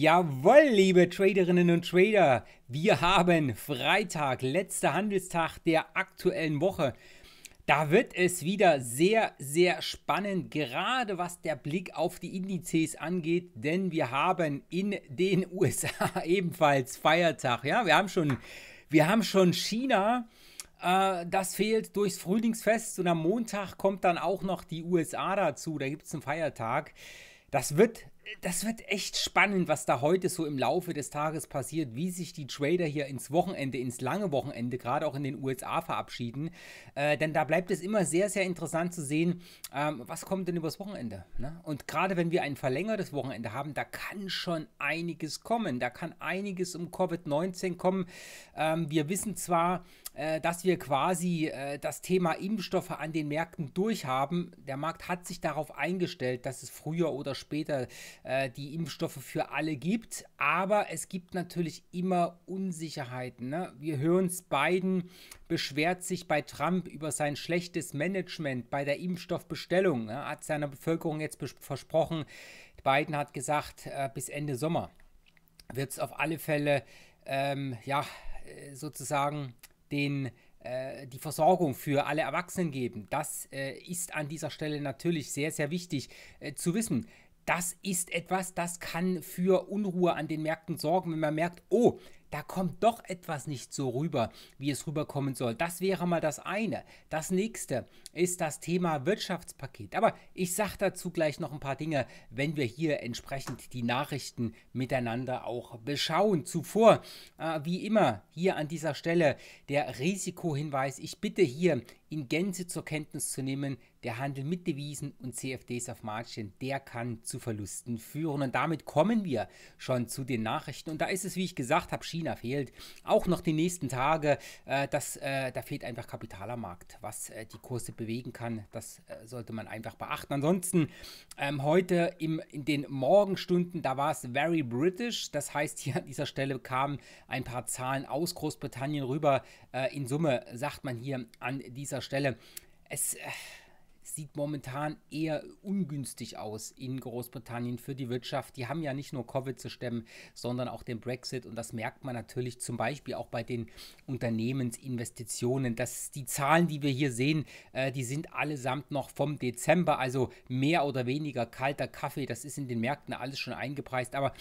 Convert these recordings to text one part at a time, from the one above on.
Jawohl, liebe Traderinnen und Trader, wir haben Freitag, letzter Handelstag der aktuellen Woche. Da wird es wieder sehr, sehr spannend, gerade was der Blick auf die Indizes angeht, denn wir haben in den USA ebenfalls Feiertag. Ja, wir haben schon, wir haben schon China, äh, das fehlt durchs Frühlingsfest und am Montag kommt dann auch noch die USA dazu, da gibt es einen Feiertag. Das wird das wird echt spannend, was da heute so im Laufe des Tages passiert, wie sich die Trader hier ins Wochenende, ins lange Wochenende, gerade auch in den USA verabschieden. Äh, denn da bleibt es immer sehr, sehr interessant zu sehen, ähm, was kommt denn übers Wochenende. Ne? Und gerade wenn wir ein verlängertes Wochenende haben, da kann schon einiges kommen. Da kann einiges um Covid-19 kommen. Ähm, wir wissen zwar, äh, dass wir quasi äh, das Thema Impfstoffe an den Märkten durchhaben. Der Markt hat sich darauf eingestellt, dass es früher oder später äh, die Impfstoffe für alle gibt. Aber es gibt natürlich immer Unsicherheiten. Ne? Wir hören es, Biden beschwert sich bei Trump über sein schlechtes Management bei der Impfstoffbestellung. Ne? Hat seiner Bevölkerung jetzt versprochen. Biden hat gesagt, äh, bis Ende Sommer wird es auf alle Fälle ähm, ja, äh, sozusagen den, äh, die Versorgung für alle Erwachsenen geben. Das äh, ist an dieser Stelle natürlich sehr, sehr wichtig äh, zu wissen. Das ist etwas, das kann für Unruhe an den Märkten sorgen, wenn man merkt, oh, da kommt doch etwas nicht so rüber, wie es rüberkommen soll. Das wäre mal das eine. Das nächste ist das Thema Wirtschaftspaket. Aber ich sage dazu gleich noch ein paar Dinge, wenn wir hier entsprechend die Nachrichten miteinander auch beschauen. Zuvor, äh, wie immer, hier an dieser Stelle der Risikohinweis. Ich bitte hier in Gänze zur Kenntnis zu nehmen, der Handel mit Devisen und CFDs auf Margin, der kann zu Verlusten führen. Und damit kommen wir schon zu den Nachrichten. Und da ist es, wie ich gesagt habe, China fehlt. Auch noch die nächsten Tage, äh, das, äh, da fehlt einfach Kapital am Markt, was äh, die Kurse bewegen kann. Das äh, sollte man einfach beachten. Ansonsten ähm, heute im, in den Morgenstunden, da war es very British. Das heißt, hier an dieser Stelle kamen ein paar Zahlen aus Großbritannien rüber, äh, in Summe sagt man hier an dieser Stelle, es äh, sieht momentan eher ungünstig aus in Großbritannien für die Wirtschaft. Die haben ja nicht nur Covid zu stemmen, sondern auch den Brexit. Und das merkt man natürlich zum Beispiel auch bei den Unternehmensinvestitionen. Dass die Zahlen, die wir hier sehen, äh, die sind allesamt noch vom Dezember, also mehr oder weniger kalter Kaffee. Das ist in den Märkten alles schon eingepreist. Aber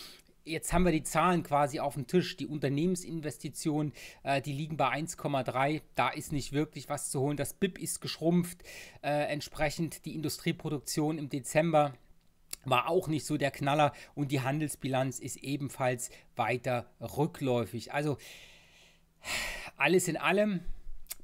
jetzt haben wir die Zahlen quasi auf dem Tisch. Die Unternehmensinvestitionen, äh, die liegen bei 1,3. Da ist nicht wirklich was zu holen. Das BIP ist geschrumpft. Äh, entsprechend die Industrieproduktion im Dezember war auch nicht so der Knaller. Und die Handelsbilanz ist ebenfalls weiter rückläufig. Also alles in allem,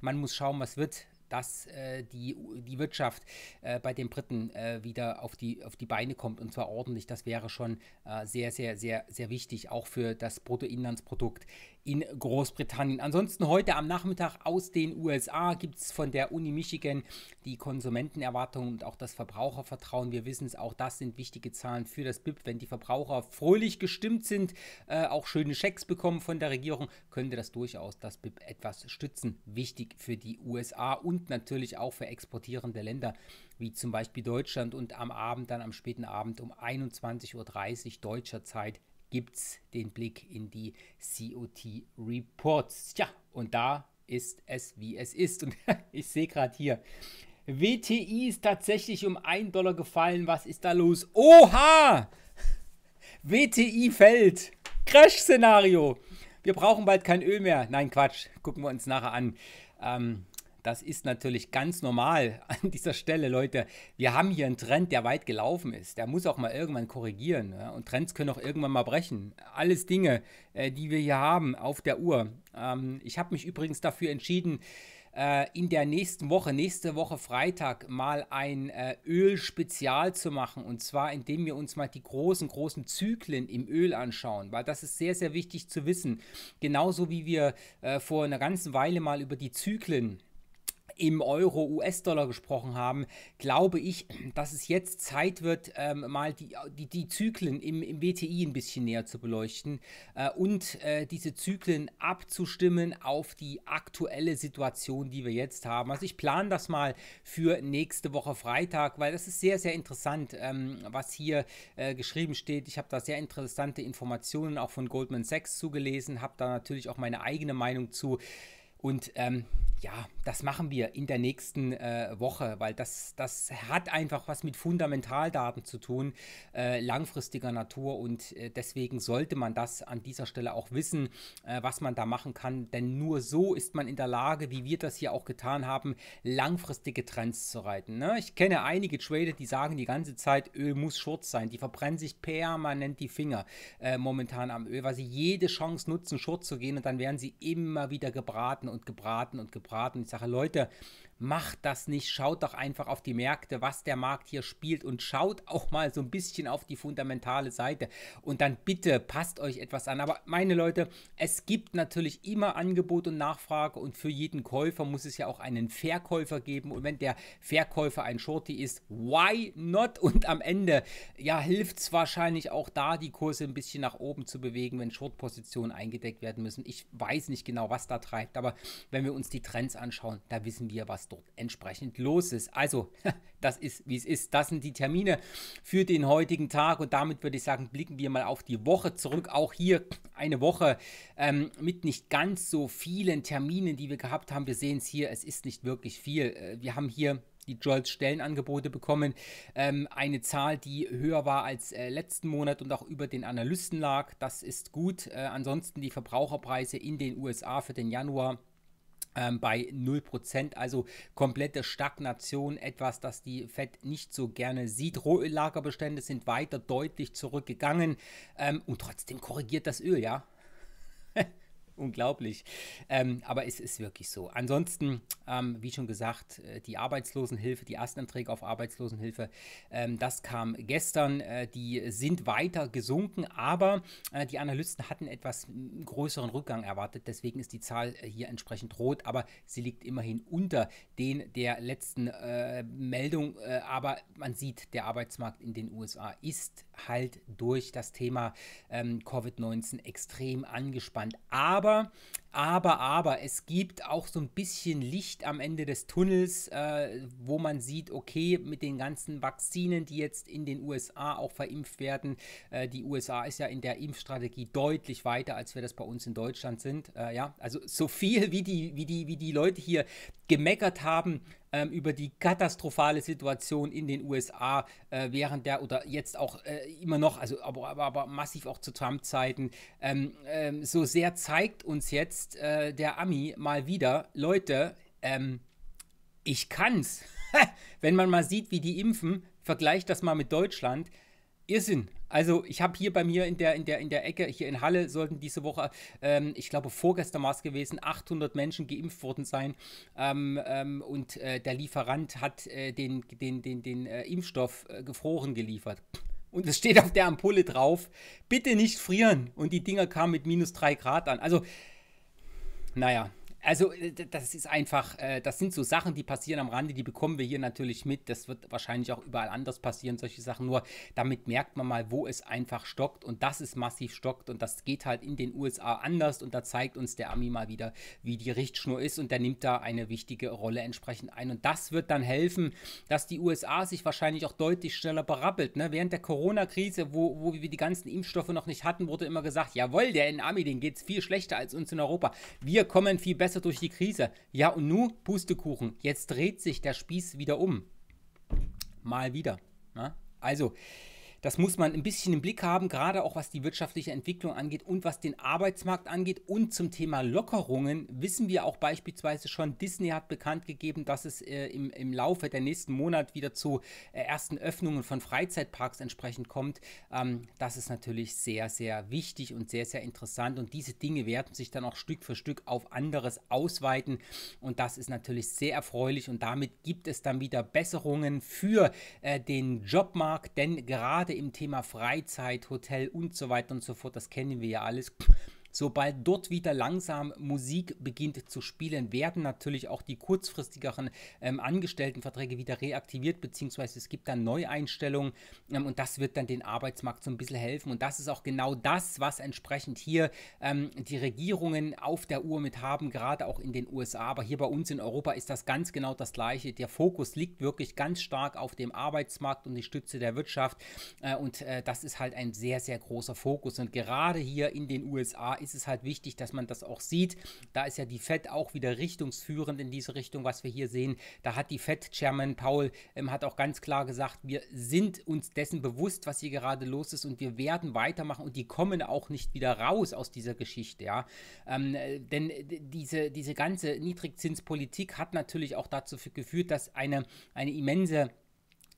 man muss schauen, was wird dass äh, die, die Wirtschaft äh, bei den Briten äh, wieder auf die, auf die Beine kommt und zwar ordentlich. Das wäre schon äh, sehr, sehr, sehr, sehr wichtig, auch für das Bruttoinlandsprodukt in Großbritannien. Ansonsten heute am Nachmittag aus den USA gibt es von der Uni Michigan die Konsumentenerwartungen und auch das Verbrauchervertrauen. Wir wissen es, auch das sind wichtige Zahlen für das BIP. Wenn die Verbraucher fröhlich gestimmt sind, äh, auch schöne Schecks bekommen von der Regierung, könnte das durchaus das BIP etwas stützen. Wichtig für die USA und natürlich auch für exportierende Länder wie zum Beispiel Deutschland und am Abend, dann am späten Abend um 21.30 Uhr deutscher Zeit gibt es den Blick in die COT-Reports. Tja, und da ist es, wie es ist. Und ich sehe gerade hier, WTI ist tatsächlich um 1 Dollar gefallen. Was ist da los? Oha! WTI fällt. Crash-Szenario. Wir brauchen bald kein Öl mehr. Nein, Quatsch. Gucken wir uns nachher an. Ähm, das ist natürlich ganz normal an dieser Stelle, Leute. Wir haben hier einen Trend, der weit gelaufen ist. Der muss auch mal irgendwann korrigieren. Ja? Und Trends können auch irgendwann mal brechen. Alles Dinge, äh, die wir hier haben auf der Uhr. Ähm, ich habe mich übrigens dafür entschieden, äh, in der nächsten Woche, nächste Woche Freitag, mal ein äh, Öl-Spezial zu machen. Und zwar, indem wir uns mal die großen, großen Zyklen im Öl anschauen, weil das ist sehr, sehr wichtig zu wissen. Genauso wie wir äh, vor einer ganzen Weile mal über die Zyklen im Euro, US-Dollar gesprochen haben, glaube ich, dass es jetzt Zeit wird, ähm, mal die, die, die Zyklen im, im WTI ein bisschen näher zu beleuchten äh, und äh, diese Zyklen abzustimmen auf die aktuelle Situation, die wir jetzt haben. Also ich plane das mal für nächste Woche Freitag, weil das ist sehr, sehr interessant, ähm, was hier äh, geschrieben steht. Ich habe da sehr interessante Informationen auch von Goldman Sachs zugelesen, habe da natürlich auch meine eigene Meinung zu. Und ähm, ja, das machen wir in der nächsten äh, Woche, weil das, das hat einfach was mit Fundamentaldaten zu tun, äh, langfristiger Natur. Und äh, deswegen sollte man das an dieser Stelle auch wissen, äh, was man da machen kann. Denn nur so ist man in der Lage, wie wir das hier auch getan haben, langfristige Trends zu reiten. Ne? Ich kenne einige Trader, die sagen die ganze Zeit, Öl muss Short sein. Die verbrennen sich permanent die Finger äh, momentan am Öl, weil sie jede Chance nutzen, Short zu gehen. Und dann werden sie immer wieder gebraten und gebraten und gebraten. Ich sage, Leute, macht das nicht, schaut doch einfach auf die Märkte, was der Markt hier spielt und schaut auch mal so ein bisschen auf die fundamentale Seite und dann bitte passt euch etwas an. Aber meine Leute, es gibt natürlich immer Angebot und Nachfrage und für jeden Käufer muss es ja auch einen Verkäufer geben und wenn der Verkäufer ein Shorty ist, why not? Und am Ende, ja, hilft es wahrscheinlich auch da, die Kurse ein bisschen nach oben zu bewegen, wenn Short-Positionen eingedeckt werden müssen. Ich weiß nicht genau, was da treibt, aber wenn wir uns die Trends anschauen, da wissen wir, was dort entsprechend los ist. Also, das ist, wie es ist. Das sind die Termine für den heutigen Tag. Und damit würde ich sagen, blicken wir mal auf die Woche zurück. Auch hier eine Woche ähm, mit nicht ganz so vielen Terminen, die wir gehabt haben. Wir sehen es hier, es ist nicht wirklich viel. Äh, wir haben hier die Jolts Stellenangebote bekommen. Ähm, eine Zahl, die höher war als äh, letzten Monat und auch über den Analysten lag. Das ist gut. Äh, ansonsten die Verbraucherpreise in den USA für den Januar ähm, bei 0%, also komplette Stagnation, etwas, das die FED nicht so gerne sieht. Rohöllagerbestände sind weiter deutlich zurückgegangen ähm, und trotzdem korrigiert das Öl, ja unglaublich. Ähm, aber es ist wirklich so. Ansonsten, ähm, wie schon gesagt, äh, die Arbeitslosenhilfe, die Erstanträge auf Arbeitslosenhilfe, ähm, das kam gestern. Äh, die sind weiter gesunken, aber äh, die Analysten hatten etwas größeren Rückgang erwartet. Deswegen ist die Zahl äh, hier entsprechend rot, aber sie liegt immerhin unter den der letzten äh, Meldung. Äh, aber man sieht, der Arbeitsmarkt in den USA ist halt durch das Thema ähm, Covid-19 extrem angespannt. Aber, aber, aber, es gibt auch so ein bisschen Licht am Ende des Tunnels, äh, wo man sieht, okay, mit den ganzen Vakzinen, die jetzt in den USA auch verimpft werden, äh, die USA ist ja in der Impfstrategie deutlich weiter, als wir das bei uns in Deutschland sind. Äh, ja, also so viel, wie die, wie, die, wie die Leute hier gemeckert haben, ähm, über die katastrophale Situation in den USA äh, während der oder jetzt auch äh, immer noch, also aber, aber, aber, massiv auch zu Trump-Zeiten. Ähm, ähm, so sehr zeigt uns jetzt äh, der Ami mal wieder, Leute, ähm, ich kann's. Wenn man mal sieht, wie die impfen, vergleicht das mal mit Deutschland. Irrsinn. Also ich habe hier bei mir in der, in, der, in der Ecke, hier in Halle, sollten diese Woche, ähm, ich glaube vorgestern war es gewesen, 800 Menschen geimpft worden sein. Ähm, ähm, und äh, der Lieferant hat äh, den, den, den, den äh, Impfstoff äh, gefroren geliefert. Und es steht auf der Ampulle drauf, bitte nicht frieren. Und die Dinger kamen mit minus 3 Grad an. Also, naja, also, äh, das ist einfach, äh, das sind so Sachen, die passieren am Rande, die bekommen wir hier natürlich mit. Das wird wahrscheinlich auch überall anders passieren, solche Sachen. Nur damit merkt man mal, wo es einfach stockt und dass es massiv stockt. Und das geht halt in den USA anders. Und da zeigt uns der Ami mal wieder, wie die Richtschnur ist. Und der nimmt da eine wichtige Rolle entsprechend ein. Und das wird dann helfen, dass die USA sich wahrscheinlich auch deutlich schneller berappelt. Ne? Während der Corona-Krise, wo, wo wir die ganzen Impfstoffe noch nicht hatten, wurde immer gesagt: Jawohl, der in Ami, den geht es viel schlechter als uns in Europa. Wir kommen viel besser besser durch die Krise. Ja, und nu, Pustekuchen, jetzt dreht sich der Spieß wieder um. Mal wieder. Na? Ne? Also, das muss man ein bisschen im Blick haben, gerade auch was die wirtschaftliche Entwicklung angeht und was den Arbeitsmarkt angeht. Und zum Thema Lockerungen wissen wir auch beispielsweise schon, Disney hat bekannt gegeben, dass es äh, im, im Laufe der nächsten Monate wieder zu äh, ersten Öffnungen von Freizeitparks entsprechend kommt. Ähm, das ist natürlich sehr, sehr wichtig und sehr, sehr interessant. Und diese Dinge werden sich dann auch Stück für Stück auf anderes ausweiten. Und das ist natürlich sehr erfreulich. Und damit gibt es dann wieder Besserungen für äh, den Jobmarkt, denn gerade im Thema Freizeit, Hotel und so weiter und so fort, das kennen wir ja alles, Sobald dort wieder langsam Musik beginnt zu spielen, werden natürlich auch die kurzfristigeren ähm, Angestelltenverträge wieder reaktiviert, beziehungsweise es gibt dann Neueinstellungen ähm, und das wird dann den Arbeitsmarkt so ein bisschen helfen. Und das ist auch genau das, was entsprechend hier ähm, die Regierungen auf der Uhr mit haben, gerade auch in den USA. Aber hier bei uns in Europa ist das ganz genau das Gleiche. Der Fokus liegt wirklich ganz stark auf dem Arbeitsmarkt und die Stütze der Wirtschaft. Äh, und äh, das ist halt ein sehr, sehr großer Fokus. Und gerade hier in den USA ist ist es halt wichtig, dass man das auch sieht. Da ist ja die Fed auch wieder richtungsführend in diese Richtung, was wir hier sehen. Da hat die Fed-Chairman Paul ähm, hat auch ganz klar gesagt, wir sind uns dessen bewusst, was hier gerade los ist und wir werden weitermachen und die kommen auch nicht wieder raus aus dieser Geschichte. Ja? Ähm, äh, denn äh, diese, diese ganze Niedrigzinspolitik hat natürlich auch dazu geführt, dass eine, eine immense,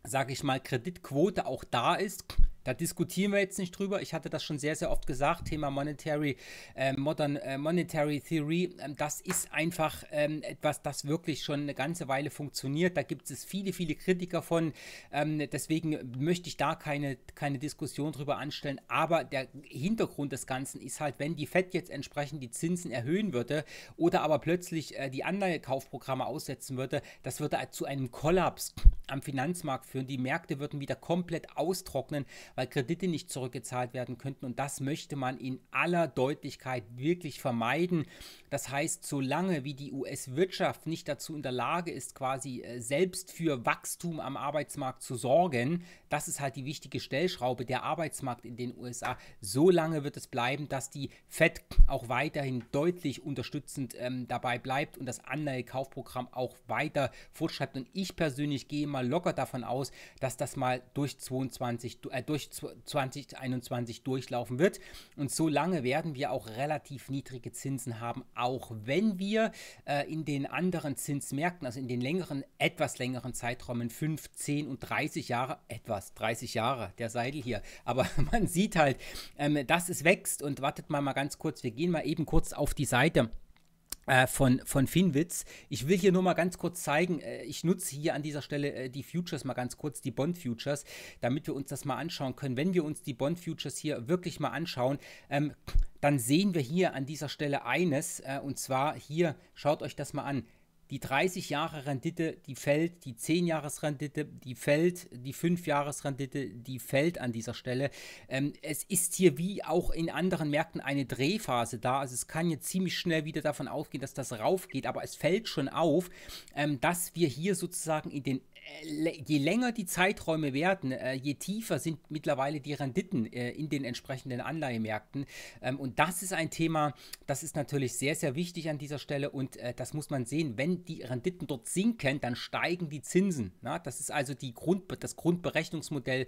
sage ich mal, Kreditquote auch da ist da diskutieren wir jetzt nicht drüber. Ich hatte das schon sehr, sehr oft gesagt, Thema Monetary, äh, Modern äh, Monetary Theory. Ähm, das ist einfach ähm, etwas, das wirklich schon eine ganze Weile funktioniert. Da gibt es viele, viele Kritiker von. Ähm, deswegen möchte ich da keine, keine Diskussion drüber anstellen. Aber der Hintergrund des Ganzen ist halt, wenn die FED jetzt entsprechend die Zinsen erhöhen würde oder aber plötzlich äh, die Anleihekaufprogramme aussetzen würde, das würde zu einem Kollaps am Finanzmarkt führen. Die Märkte würden wieder komplett austrocknen, weil Kredite nicht zurückgezahlt werden könnten. Und das möchte man in aller Deutlichkeit wirklich vermeiden. Das heißt, solange wie die US-Wirtschaft nicht dazu in der Lage ist, quasi äh, selbst für Wachstum am Arbeitsmarkt zu sorgen, das ist halt die wichtige Stellschraube der Arbeitsmarkt in den USA. So lange wird es bleiben, dass die Fed auch weiterhin deutlich unterstützend ähm, dabei bleibt und das Anleihekaufprogramm auch weiter fortschreibt. Und ich persönlich gehe mal locker davon aus, dass das mal durch 22, äh, durch durch 2021 durchlaufen wird. Und so lange werden wir auch relativ niedrige Zinsen haben, auch wenn wir äh, in den anderen Zinsmärkten, also in den längeren, etwas längeren Zeiträumen 5, 10 und 30 Jahre, etwas 30 Jahre, der Seidel hier, aber man sieht halt, ähm, dass es wächst und wartet mal mal ganz kurz, wir gehen mal eben kurz auf die Seite. Äh, von, von Finwitz. Ich will hier nur mal ganz kurz zeigen, äh, ich nutze hier an dieser Stelle äh, die Futures mal ganz kurz, die Bond Futures, damit wir uns das mal anschauen können. Wenn wir uns die Bond Futures hier wirklich mal anschauen, ähm, dann sehen wir hier an dieser Stelle eines, äh, und zwar hier, schaut euch das mal an, die 30 Jahre Rendite, die fällt, die 10 Jahres Rendite, die fällt, die 5 Jahres Rendite, die fällt an dieser Stelle. Ähm, es ist hier wie auch in anderen Märkten eine Drehphase da. Also es kann jetzt ziemlich schnell wieder davon ausgehen, dass das raufgeht, aber es fällt schon auf, ähm, dass wir hier sozusagen in den je länger die Zeiträume werden, äh, je tiefer sind mittlerweile die Renditen äh, in den entsprechenden Anleihemärkten. Ähm, und das ist ein Thema, das ist natürlich sehr, sehr wichtig an dieser Stelle und äh, das muss man sehen. Wenn die Renditen dort sinken, dann steigen die Zinsen. Das ist also die Grund, das Grundberechnungsmodell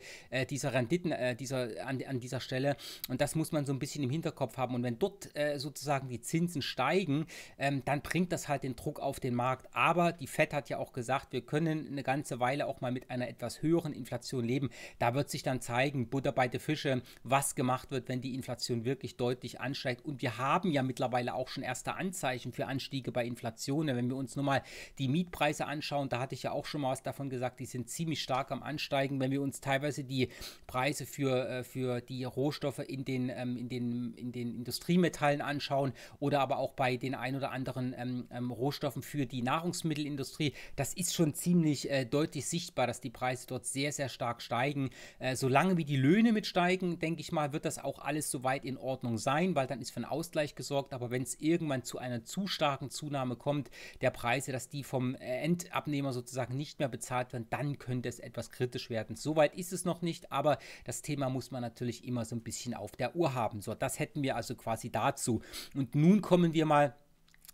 dieser Renditen dieser, an, an dieser Stelle und das muss man so ein bisschen im Hinterkopf haben. Und wenn dort sozusagen die Zinsen steigen, ähm, dann bringt das halt den Druck auf den Markt. Aber die FED hat ja auch gesagt, wir können eine ganze ganze Weile auch mal mit einer etwas höheren Inflation leben. Da wird sich dann zeigen, Butter bei der Fische, was gemacht wird, wenn die Inflation wirklich deutlich ansteigt. Und wir haben ja mittlerweile auch schon erste Anzeichen für Anstiege bei Inflationen. Wenn wir uns nur mal die Mietpreise anschauen, da hatte ich ja auch schon mal was davon gesagt, die sind ziemlich stark am Ansteigen. Wenn wir uns teilweise die Preise für, äh, für die Rohstoffe in den, ähm, in, den, in den Industriemetallen anschauen oder aber auch bei den ein oder anderen ähm, ähm, Rohstoffen für die Nahrungsmittelindustrie, das ist schon ziemlich deutlich äh, deutlich sichtbar, dass die Preise dort sehr, sehr stark steigen. Äh, solange wie die Löhne mit steigen, denke ich mal, wird das auch alles soweit in Ordnung sein, weil dann ist für einen Ausgleich gesorgt. Aber wenn es irgendwann zu einer zu starken Zunahme kommt, der Preise, dass die vom äh, Endabnehmer sozusagen nicht mehr bezahlt werden, dann könnte es etwas kritisch werden. Soweit ist es noch nicht, aber das Thema muss man natürlich immer so ein bisschen auf der Uhr haben. So, das hätten wir also quasi dazu. Und nun kommen wir mal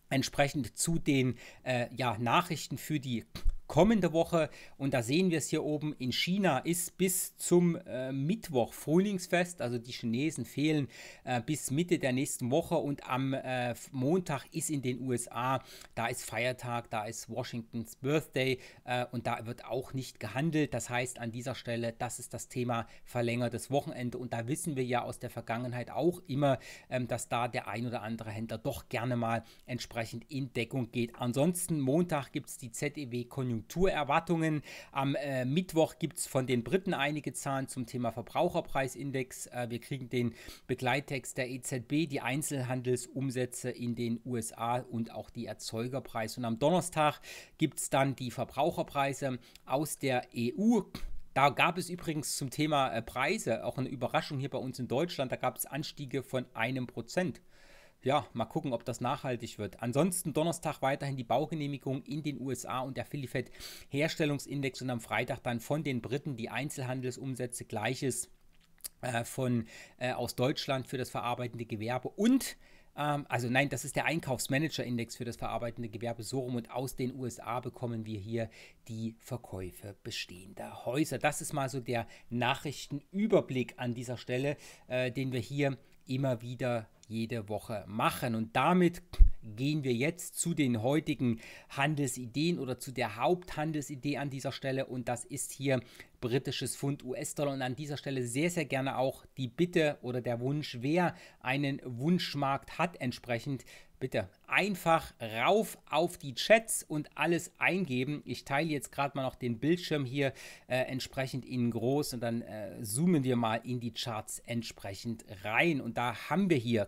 entsprechend zu den äh, ja, Nachrichten für die kommende Woche. Und da sehen wir es hier oben. In China ist bis zum äh, Mittwoch Frühlingsfest. Also die Chinesen fehlen äh, bis Mitte der nächsten Woche. Und am äh, Montag ist in den USA, da ist Feiertag, da ist Washingtons Birthday. Äh, und da wird auch nicht gehandelt. Das heißt an dieser Stelle, das ist das Thema verlängertes Wochenende. Und da wissen wir ja aus der Vergangenheit auch immer, ähm, dass da der ein oder andere Händler doch gerne mal entsprechend in Deckung geht. Ansonsten Montag gibt es die ZEW-Konjunktur. Konjunkturerwartungen. Am äh, Mittwoch gibt es von den Briten einige Zahlen zum Thema Verbraucherpreisindex. Äh, wir kriegen den Begleittext der EZB, die Einzelhandelsumsätze in den USA und auch die Erzeugerpreise. Und am Donnerstag gibt es dann die Verbraucherpreise aus der EU. Da gab es übrigens zum Thema äh, Preise auch eine Überraschung hier bei uns in Deutschland. Da gab es Anstiege von einem Prozent ja, mal gucken, ob das nachhaltig wird. Ansonsten Donnerstag weiterhin die Baugenehmigung in den USA und der Filifed Herstellungsindex und am Freitag dann von den Briten die Einzelhandelsumsätze gleiches äh, von äh, aus Deutschland für das verarbeitende Gewerbe und ähm, also nein, das ist der Einkaufsmanager-Index für das verarbeitende Gewerbe so rum und aus den USA bekommen wir hier die Verkäufe bestehender Häuser. Das ist mal so der Nachrichtenüberblick an dieser Stelle, äh, den wir hier immer wieder jede Woche machen. Und damit gehen wir jetzt zu den heutigen Handelsideen oder zu der Haupthandelsidee an dieser Stelle und das ist hier britisches Pfund US-Dollar und an dieser Stelle sehr, sehr gerne auch die Bitte oder der Wunsch, wer einen Wunschmarkt hat entsprechend, bitte einfach rauf auf die Chats und alles eingeben. Ich teile jetzt gerade mal noch den Bildschirm hier äh, entsprechend in groß und dann äh, zoomen wir mal in die Charts entsprechend rein. Und da haben wir hier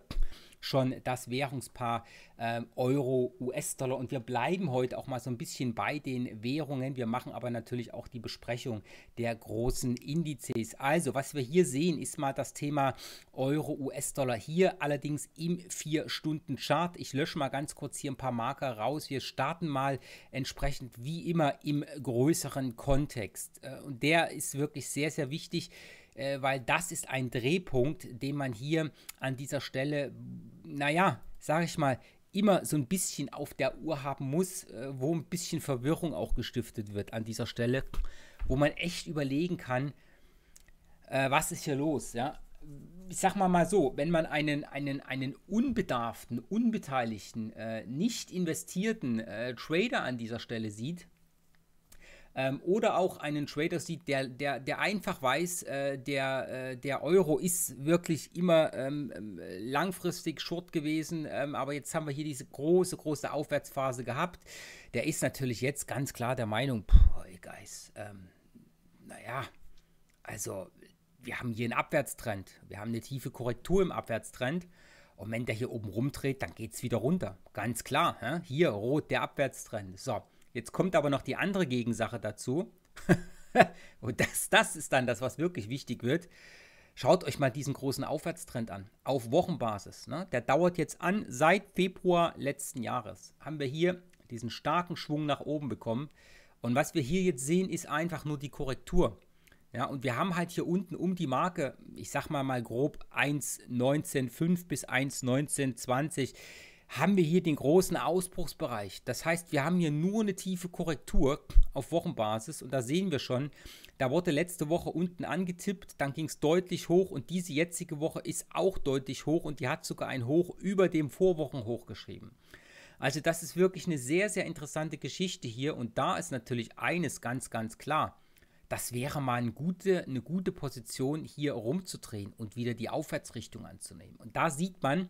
schon das Währungspaar äh, Euro, US-Dollar. Und wir bleiben heute auch mal so ein bisschen bei den Währungen. Wir machen aber natürlich auch die Besprechung der großen Indizes. Also, was wir hier sehen, ist mal das Thema Euro, US-Dollar hier, allerdings im 4-Stunden-Chart. Ich lösche mal ganz kurz hier ein paar Marker raus. Wir starten mal entsprechend wie immer im größeren Kontext. Äh, und der ist wirklich sehr, sehr wichtig äh, weil das ist ein Drehpunkt, den man hier an dieser Stelle, naja, sage ich mal, immer so ein bisschen auf der Uhr haben muss, äh, wo ein bisschen Verwirrung auch gestiftet wird an dieser Stelle, wo man echt überlegen kann, äh, was ist hier los, ja. Ich sag mal mal so, wenn man einen, einen, einen unbedarften, unbeteiligten, äh, nicht investierten äh, Trader an dieser Stelle sieht, ähm, oder auch einen Trader sieht, der, der, der einfach weiß, äh, der, äh, der Euro ist wirklich immer ähm, ähm, langfristig short gewesen, ähm, aber jetzt haben wir hier diese große, große Aufwärtsphase gehabt. Der ist natürlich jetzt ganz klar der Meinung, boy, guys, ähm, naja, also wir haben hier einen Abwärtstrend, wir haben eine tiefe Korrektur im Abwärtstrend. Und wenn der hier oben rumdreht, dann geht es wieder runter. Ganz klar. Hä? Hier rot der Abwärtstrend. So, Jetzt kommt aber noch die andere Gegensache dazu. Und das, das ist dann das, was wirklich wichtig wird. Schaut euch mal diesen großen Aufwärtstrend an, auf Wochenbasis. Ne? Der dauert jetzt an seit Februar letzten Jahres. Haben wir hier diesen starken Schwung nach oben bekommen. Und was wir hier jetzt sehen, ist einfach nur die Korrektur. Ja, und wir haben halt hier unten um die Marke, ich sag mal mal grob 1,19,5 bis 1,19,20 haben wir hier den großen Ausbruchsbereich. Das heißt, wir haben hier nur eine tiefe Korrektur auf Wochenbasis und da sehen wir schon, da wurde letzte Woche unten angetippt, dann ging es deutlich hoch und diese jetzige Woche ist auch deutlich hoch und die hat sogar ein Hoch über dem Vorwochenhoch geschrieben. Also das ist wirklich eine sehr, sehr interessante Geschichte hier und da ist natürlich eines ganz, ganz klar. Das wäre mal eine gute, eine gute Position, hier rumzudrehen und wieder die Aufwärtsrichtung anzunehmen. Und da sieht man,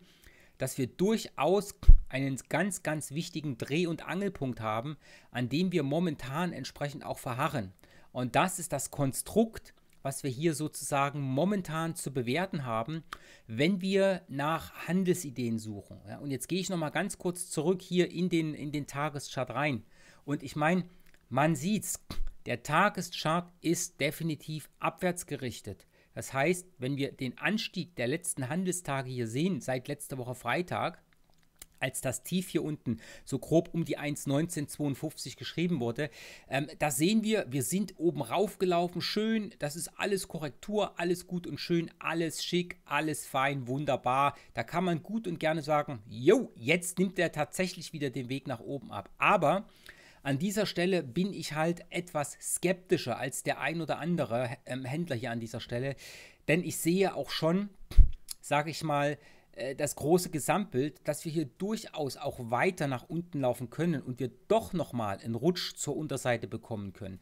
dass wir durchaus einen ganz, ganz wichtigen Dreh- und Angelpunkt haben, an dem wir momentan entsprechend auch verharren. Und das ist das Konstrukt, was wir hier sozusagen momentan zu bewerten haben, wenn wir nach Handelsideen suchen. Ja, und jetzt gehe ich nochmal ganz kurz zurück hier in den, in den Tageschart rein. Und ich meine, man sieht es, der Tageschart ist definitiv abwärts gerichtet. Das heißt, wenn wir den Anstieg der letzten Handelstage hier sehen, seit letzter Woche Freitag, als das Tief hier unten so grob um die 1,1952 geschrieben wurde. Ähm, da sehen wir, wir sind oben raufgelaufen, schön, das ist alles Korrektur, alles gut und schön, alles schick, alles fein, wunderbar. Da kann man gut und gerne sagen, jo, jetzt nimmt er tatsächlich wieder den Weg nach oben ab. Aber an dieser Stelle bin ich halt etwas skeptischer als der ein oder andere äh, ähm, Händler hier an dieser Stelle, denn ich sehe auch schon, sage ich mal, äh, das große Gesamtbild, dass wir hier durchaus auch weiter nach unten laufen können und wir doch nochmal einen Rutsch zur Unterseite bekommen können.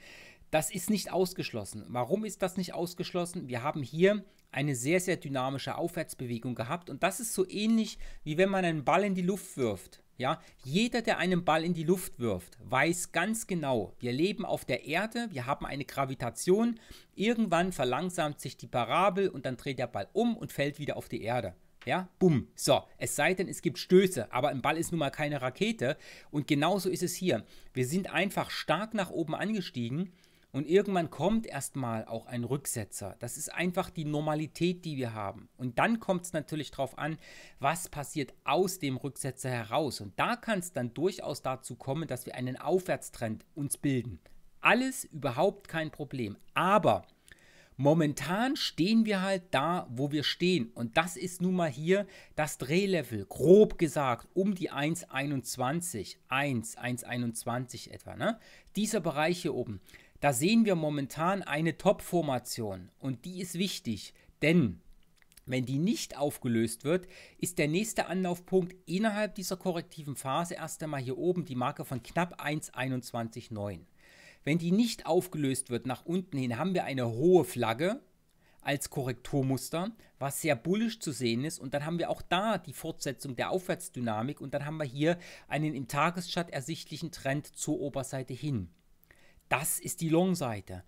Das ist nicht ausgeschlossen. Warum ist das nicht ausgeschlossen? Wir haben hier eine sehr, sehr dynamische Aufwärtsbewegung gehabt und das ist so ähnlich wie wenn man einen Ball in die Luft wirft. Ja, jeder, der einen Ball in die Luft wirft, weiß ganz genau, wir leben auf der Erde, wir haben eine Gravitation, irgendwann verlangsamt sich die Parabel und dann dreht der Ball um und fällt wieder auf die Erde. Ja, bumm. So, es sei denn, es gibt Stöße, aber im Ball ist nun mal keine Rakete. Und genauso ist es hier. Wir sind einfach stark nach oben angestiegen und irgendwann kommt erstmal auch ein Rücksetzer. Das ist einfach die Normalität, die wir haben. Und dann kommt es natürlich darauf an, was passiert aus dem Rücksetzer heraus. Und da kann es dann durchaus dazu kommen, dass wir einen Aufwärtstrend uns bilden. Alles überhaupt kein Problem. Aber Momentan stehen wir halt da, wo wir stehen. Und das ist nun mal hier das Drehlevel, grob gesagt, um die 1,21, 1, 1,21 etwa. Ne? Dieser Bereich hier oben da sehen wir momentan eine Top-Formation und die ist wichtig, denn wenn die nicht aufgelöst wird, ist der nächste Anlaufpunkt innerhalb dieser korrektiven Phase erst einmal hier oben die Marke von knapp 1,21,9. Wenn die nicht aufgelöst wird nach unten hin, haben wir eine hohe Flagge als Korrekturmuster, was sehr bullisch zu sehen ist. Und dann haben wir auch da die Fortsetzung der Aufwärtsdynamik und dann haben wir hier einen im Tageschart ersichtlichen Trend zur Oberseite hin. Das ist die Long-Seite.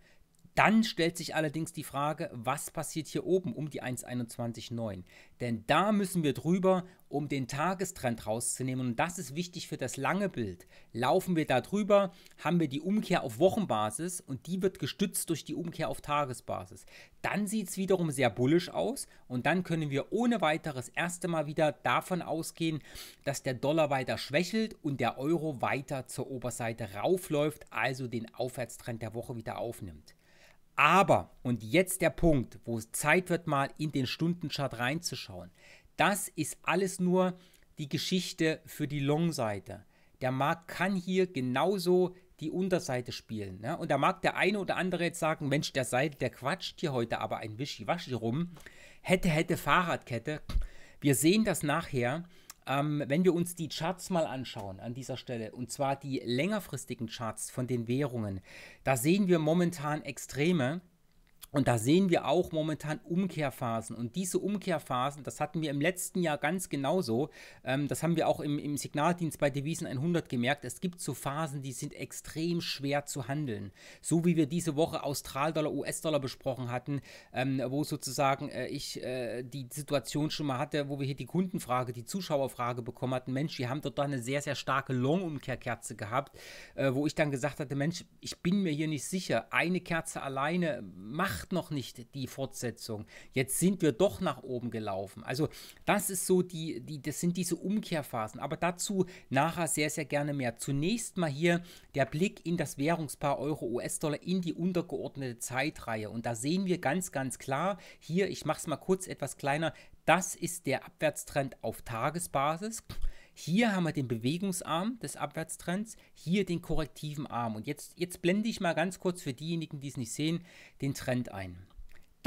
Dann stellt sich allerdings die Frage, was passiert hier oben um die 1,21,9? Denn da müssen wir drüber, um den Tagestrend rauszunehmen. Und das ist wichtig für das lange Bild. Laufen wir da drüber, haben wir die Umkehr auf Wochenbasis und die wird gestützt durch die Umkehr auf Tagesbasis. Dann sieht es wiederum sehr bullisch aus und dann können wir ohne weiteres erste Mal wieder davon ausgehen, dass der Dollar weiter schwächelt und der Euro weiter zur Oberseite raufläuft, also den Aufwärtstrend der Woche wieder aufnimmt. Aber, und jetzt der Punkt, wo es Zeit wird, mal in den Stundenchart reinzuschauen. Das ist alles nur die Geschichte für die Long-Seite. Der Markt kann hier genauso die Unterseite spielen. Ne? Und da mag der eine oder andere jetzt sagen, Mensch, der Seite, der quatscht hier heute aber ein Wischiwaschi rum. Hätte, hätte Fahrradkette. Wir sehen das nachher. Ähm, wenn wir uns die Charts mal anschauen an dieser Stelle, und zwar die längerfristigen Charts von den Währungen, da sehen wir momentan extreme und da sehen wir auch momentan Umkehrphasen. Und diese Umkehrphasen, das hatten wir im letzten Jahr ganz genauso. Ähm, das haben wir auch im, im, Signaldienst bei Devisen 100 gemerkt. Es gibt so Phasen, die sind extrem schwer zu handeln. So wie wir diese Woche Austral-Dollar, US-Dollar besprochen hatten, ähm, wo sozusagen äh, ich äh, die Situation schon mal hatte, wo wir hier die Kundenfrage, die Zuschauerfrage bekommen hatten. Mensch, wir haben dort da eine sehr, sehr starke Long-Umkehrkerze gehabt, äh, wo ich dann gesagt hatte, Mensch, ich bin mir hier nicht sicher. Eine Kerze alleine macht macht noch nicht die Fortsetzung. Jetzt sind wir doch nach oben gelaufen. Also das ist so die, die das sind diese Umkehrphasen. Aber dazu nachher sehr, sehr gerne mehr. Zunächst mal hier der Blick in das Währungspaar Euro-US-Dollar in die untergeordnete Zeitreihe. Und da sehen wir ganz, ganz klar hier, ich mache es mal kurz etwas kleiner, das ist der Abwärtstrend auf Tagesbasis. Hier haben wir den Bewegungsarm des Abwärtstrends, hier den korrektiven Arm. Und jetzt, jetzt blende ich mal ganz kurz für diejenigen, die es nicht sehen, den Trend ein.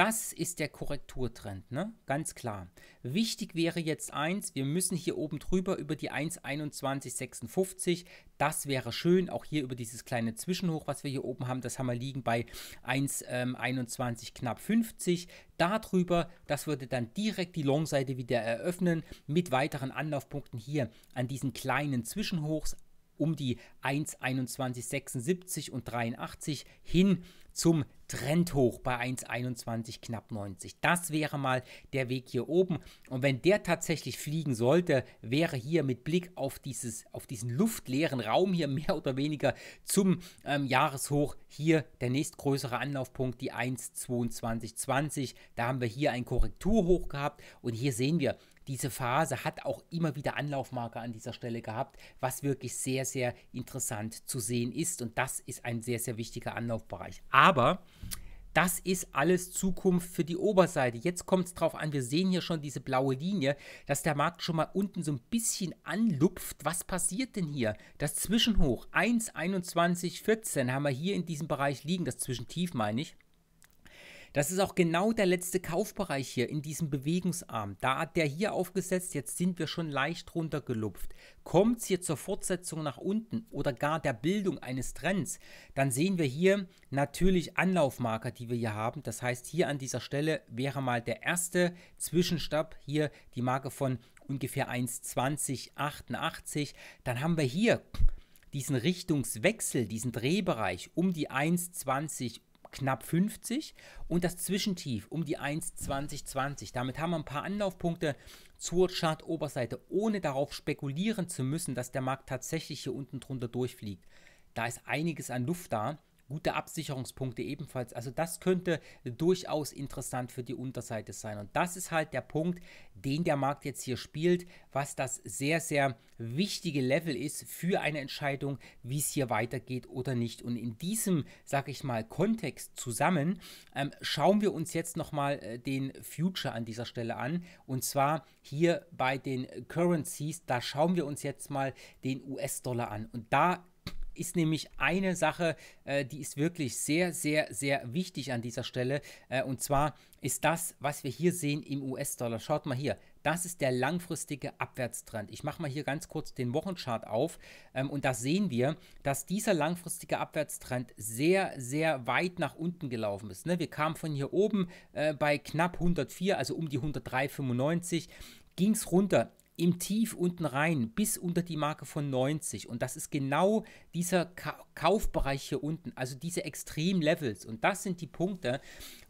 Das ist der Korrekturtrend, ne? ganz klar. Wichtig wäre jetzt eins, wir müssen hier oben drüber über die 1,2156, das wäre schön, auch hier über dieses kleine Zwischenhoch, was wir hier oben haben, das haben wir liegen bei 1,21 ähm, knapp 50. Darüber, das würde dann direkt die Long-Seite wieder eröffnen mit weiteren Anlaufpunkten hier an diesen kleinen Zwischenhochs um die 1,2176 und 83 hin zum Trendhoch bei 1,21 knapp 90. Das wäre mal der Weg hier oben. Und wenn der tatsächlich fliegen sollte, wäre hier mit Blick auf, dieses, auf diesen luftleeren Raum hier mehr oder weniger zum ähm, Jahreshoch hier der nächstgrößere Anlaufpunkt, die 1,2220. Da haben wir hier ein Korrekturhoch gehabt und hier sehen wir, diese Phase hat auch immer wieder Anlaufmarke an dieser Stelle gehabt, was wirklich sehr, sehr interessant zu sehen ist. Und das ist ein sehr, sehr wichtiger Anlaufbereich. Aber das ist alles Zukunft für die Oberseite. Jetzt kommt es drauf an, wir sehen hier schon diese blaue Linie, dass der Markt schon mal unten so ein bisschen anlupft. Was passiert denn hier? Das Zwischenhoch 1,2114 haben wir hier in diesem Bereich liegen, das Zwischentief meine ich. Das ist auch genau der letzte Kaufbereich hier in diesem Bewegungsarm. Da hat der hier aufgesetzt, jetzt sind wir schon leicht runtergelupft. Kommt es hier zur Fortsetzung nach unten oder gar der Bildung eines Trends, dann sehen wir hier natürlich Anlaufmarker, die wir hier haben. Das heißt, hier an dieser Stelle wäre mal der erste Zwischenstopp, hier die Marke von ungefähr 1,2088. Dann haben wir hier diesen Richtungswechsel, diesen Drehbereich um die 1,20 knapp 50 und das Zwischentief um die 1,2020. Damit haben wir ein paar Anlaufpunkte zur Chart-Oberseite, ohne darauf spekulieren zu müssen, dass der Markt tatsächlich hier unten drunter durchfliegt. Da ist einiges an Luft da gute Absicherungspunkte ebenfalls. Also das könnte durchaus interessant für die Unterseite sein. Und das ist halt der Punkt, den der Markt jetzt hier spielt, was das sehr, sehr wichtige Level ist für eine Entscheidung, wie es hier weitergeht oder nicht. Und in diesem, sag ich mal, Kontext zusammen ähm, schauen wir uns jetzt nochmal äh, den Future an dieser Stelle an. Und zwar hier bei den Currencies, da schauen wir uns jetzt mal den US-Dollar an. Und da ist nämlich eine Sache, äh, die ist wirklich sehr, sehr, sehr wichtig an dieser Stelle. Äh, und zwar ist das, was wir hier sehen im US-Dollar. Schaut mal hier. Das ist der langfristige Abwärtstrend. Ich mache mal hier ganz kurz den Wochenchart auf ähm, und da sehen wir, dass dieser langfristige Abwärtstrend sehr, sehr weit nach unten gelaufen ist. Ne? Wir kamen von hier oben äh, bei knapp 104, also um die 103,95 ging es runter im Tief unten rein bis unter die Marke von 90. Und das ist genau dieser Ka Kaufbereich hier unten, also diese Extremlevels. Und das sind die Punkte,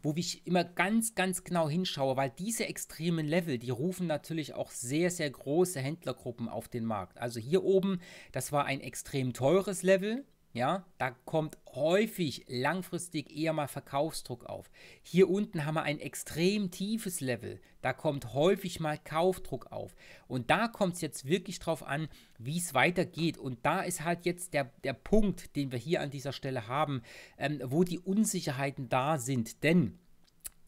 wo ich immer ganz, ganz genau hinschaue, weil diese extremen Level, die rufen natürlich auch sehr, sehr große Händlergruppen auf den Markt. Also hier oben, das war ein extrem teures Level. Ja, da kommt häufig langfristig eher mal Verkaufsdruck auf. Hier unten haben wir ein extrem tiefes Level. Da kommt häufig mal Kaufdruck auf. Und da kommt es jetzt wirklich drauf an, wie es weitergeht. Und da ist halt jetzt der, der Punkt, den wir hier an dieser Stelle haben, ähm, wo die Unsicherheiten da sind. Denn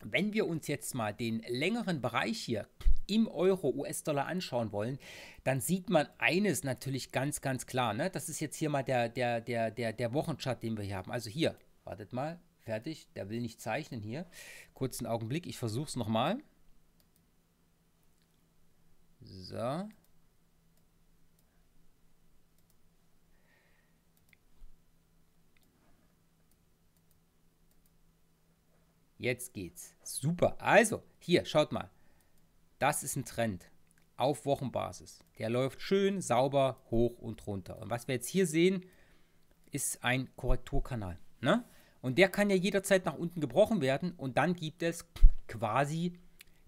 wenn wir uns jetzt mal den längeren Bereich hier im Euro US-Dollar anschauen wollen, dann sieht man eines natürlich ganz, ganz klar. Ne? Das ist jetzt hier mal der, der, der, der, der Wochenchart, den wir hier haben. Also hier, wartet mal, fertig, der will nicht zeichnen hier. Kurzen Augenblick, ich versuche es nochmal. So. Jetzt geht's. Super. Also, hier, schaut mal. Das ist ein Trend auf Wochenbasis. Der läuft schön sauber hoch und runter. Und was wir jetzt hier sehen, ist ein Korrekturkanal. Ne? Und der kann ja jederzeit nach unten gebrochen werden und dann gibt es quasi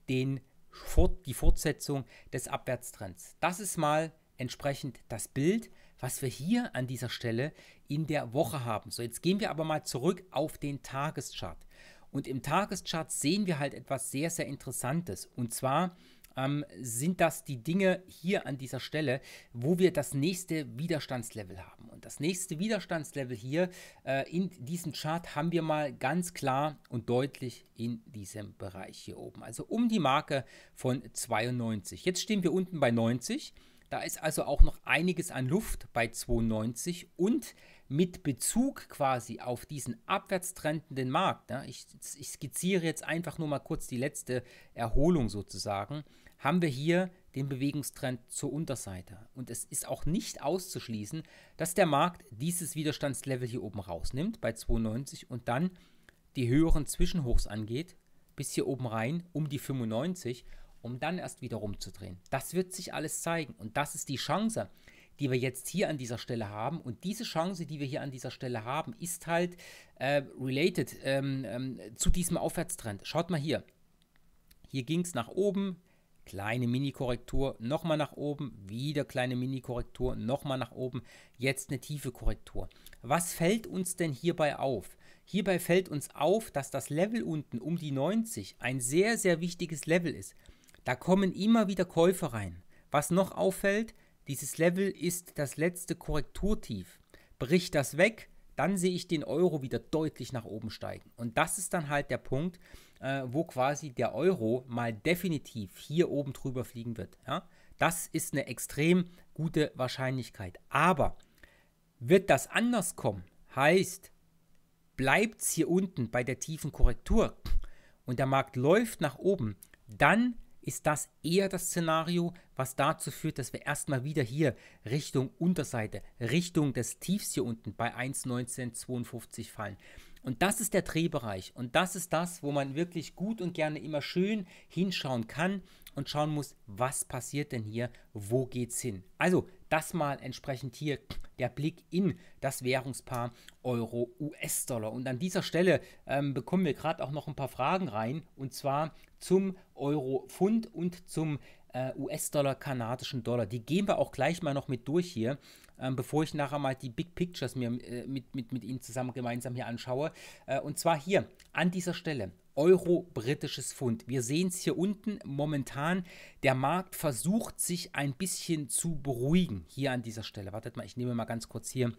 den, die Fortsetzung des Abwärtstrends. Das ist mal entsprechend das Bild, was wir hier an dieser Stelle in der Woche haben. So, jetzt gehen wir aber mal zurück auf den Tageschart. Und im Tageschart sehen wir halt etwas sehr, sehr Interessantes. Und zwar ähm, sind das die Dinge hier an dieser Stelle, wo wir das nächste Widerstandslevel haben. Und das nächste Widerstandslevel hier äh, in diesem Chart haben wir mal ganz klar und deutlich in diesem Bereich hier oben. Also um die Marke von 92. Jetzt stehen wir unten bei 90. Da ist also auch noch einiges an Luft bei 92 und mit Bezug quasi auf diesen abwärtstrendenden Markt, ne, ich, ich skizziere jetzt einfach nur mal kurz die letzte Erholung sozusagen, haben wir hier den Bewegungstrend zur Unterseite. Und es ist auch nicht auszuschließen, dass der Markt dieses Widerstandslevel hier oben rausnimmt bei 92 und dann die höheren Zwischenhochs angeht, bis hier oben rein, um die 95, um dann erst wieder rumzudrehen. Das wird sich alles zeigen und das ist die Chance, die wir jetzt hier an dieser Stelle haben. Und diese Chance, die wir hier an dieser Stelle haben, ist halt äh, related ähm, ähm, zu diesem Aufwärtstrend. Schaut mal hier. Hier ging es nach oben, kleine Mini-Korrektur, nochmal nach oben, wieder kleine Mini-Korrektur, nochmal nach oben, jetzt eine tiefe Korrektur. Was fällt uns denn hierbei auf? Hierbei fällt uns auf, dass das Level unten um die 90 ein sehr, sehr wichtiges Level ist. Da kommen immer wieder Käufe rein. Was noch auffällt, dieses Level ist das letzte Korrekturtief. Bricht das weg, dann sehe ich den Euro wieder deutlich nach oben steigen. Und das ist dann halt der Punkt, äh, wo quasi der Euro mal definitiv hier oben drüber fliegen wird. Ja? Das ist eine extrem gute Wahrscheinlichkeit. Aber wird das anders kommen? Heißt, bleibt es hier unten bei der tiefen Korrektur und der Markt läuft nach oben, dann ist das eher das Szenario, was dazu führt, dass wir erstmal wieder hier Richtung Unterseite, Richtung des Tiefs hier unten bei 1,1952 fallen. Und das ist der Drehbereich und das ist das, wo man wirklich gut und gerne immer schön hinschauen kann, und schauen muss, was passiert denn hier, wo geht's hin. Also das mal entsprechend hier der Blick in das Währungspaar Euro-US-Dollar. Und an dieser Stelle ähm, bekommen wir gerade auch noch ein paar Fragen rein und zwar zum Euro-Pfund und zum äh, US-Dollar, kanadischen Dollar. Die gehen wir auch gleich mal noch mit durch hier, ähm, bevor ich nachher mal die Big Pictures mir äh, mit, mit, mit Ihnen zusammen gemeinsam hier anschaue. Äh, und zwar hier an dieser Stelle Euro britisches Pfund. Wir sehen es hier unten momentan. Der Markt versucht sich ein bisschen zu beruhigen hier an dieser Stelle. Wartet mal, ich nehme mal ganz kurz hier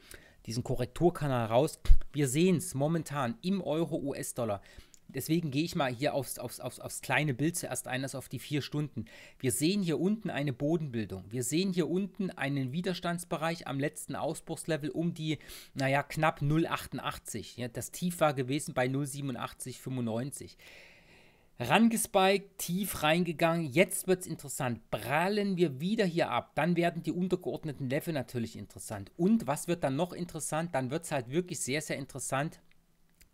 diesen Korrekturkanal raus. Wir sehen es momentan im Euro-US-Dollar deswegen gehe ich mal hier aufs, aufs, aufs, aufs kleine Bild zuerst ein, also auf die vier Stunden. Wir sehen hier unten eine Bodenbildung. Wir sehen hier unten einen Widerstandsbereich am letzten Ausbruchslevel um die, naja, knapp 0,88. Ja, das Tief war gewesen bei 0,87,95. Rangespiked, tief reingegangen. Jetzt wird es interessant. Prallen wir wieder hier ab. Dann werden die untergeordneten Level natürlich interessant. Und was wird dann noch interessant? Dann wird es halt wirklich sehr, sehr interessant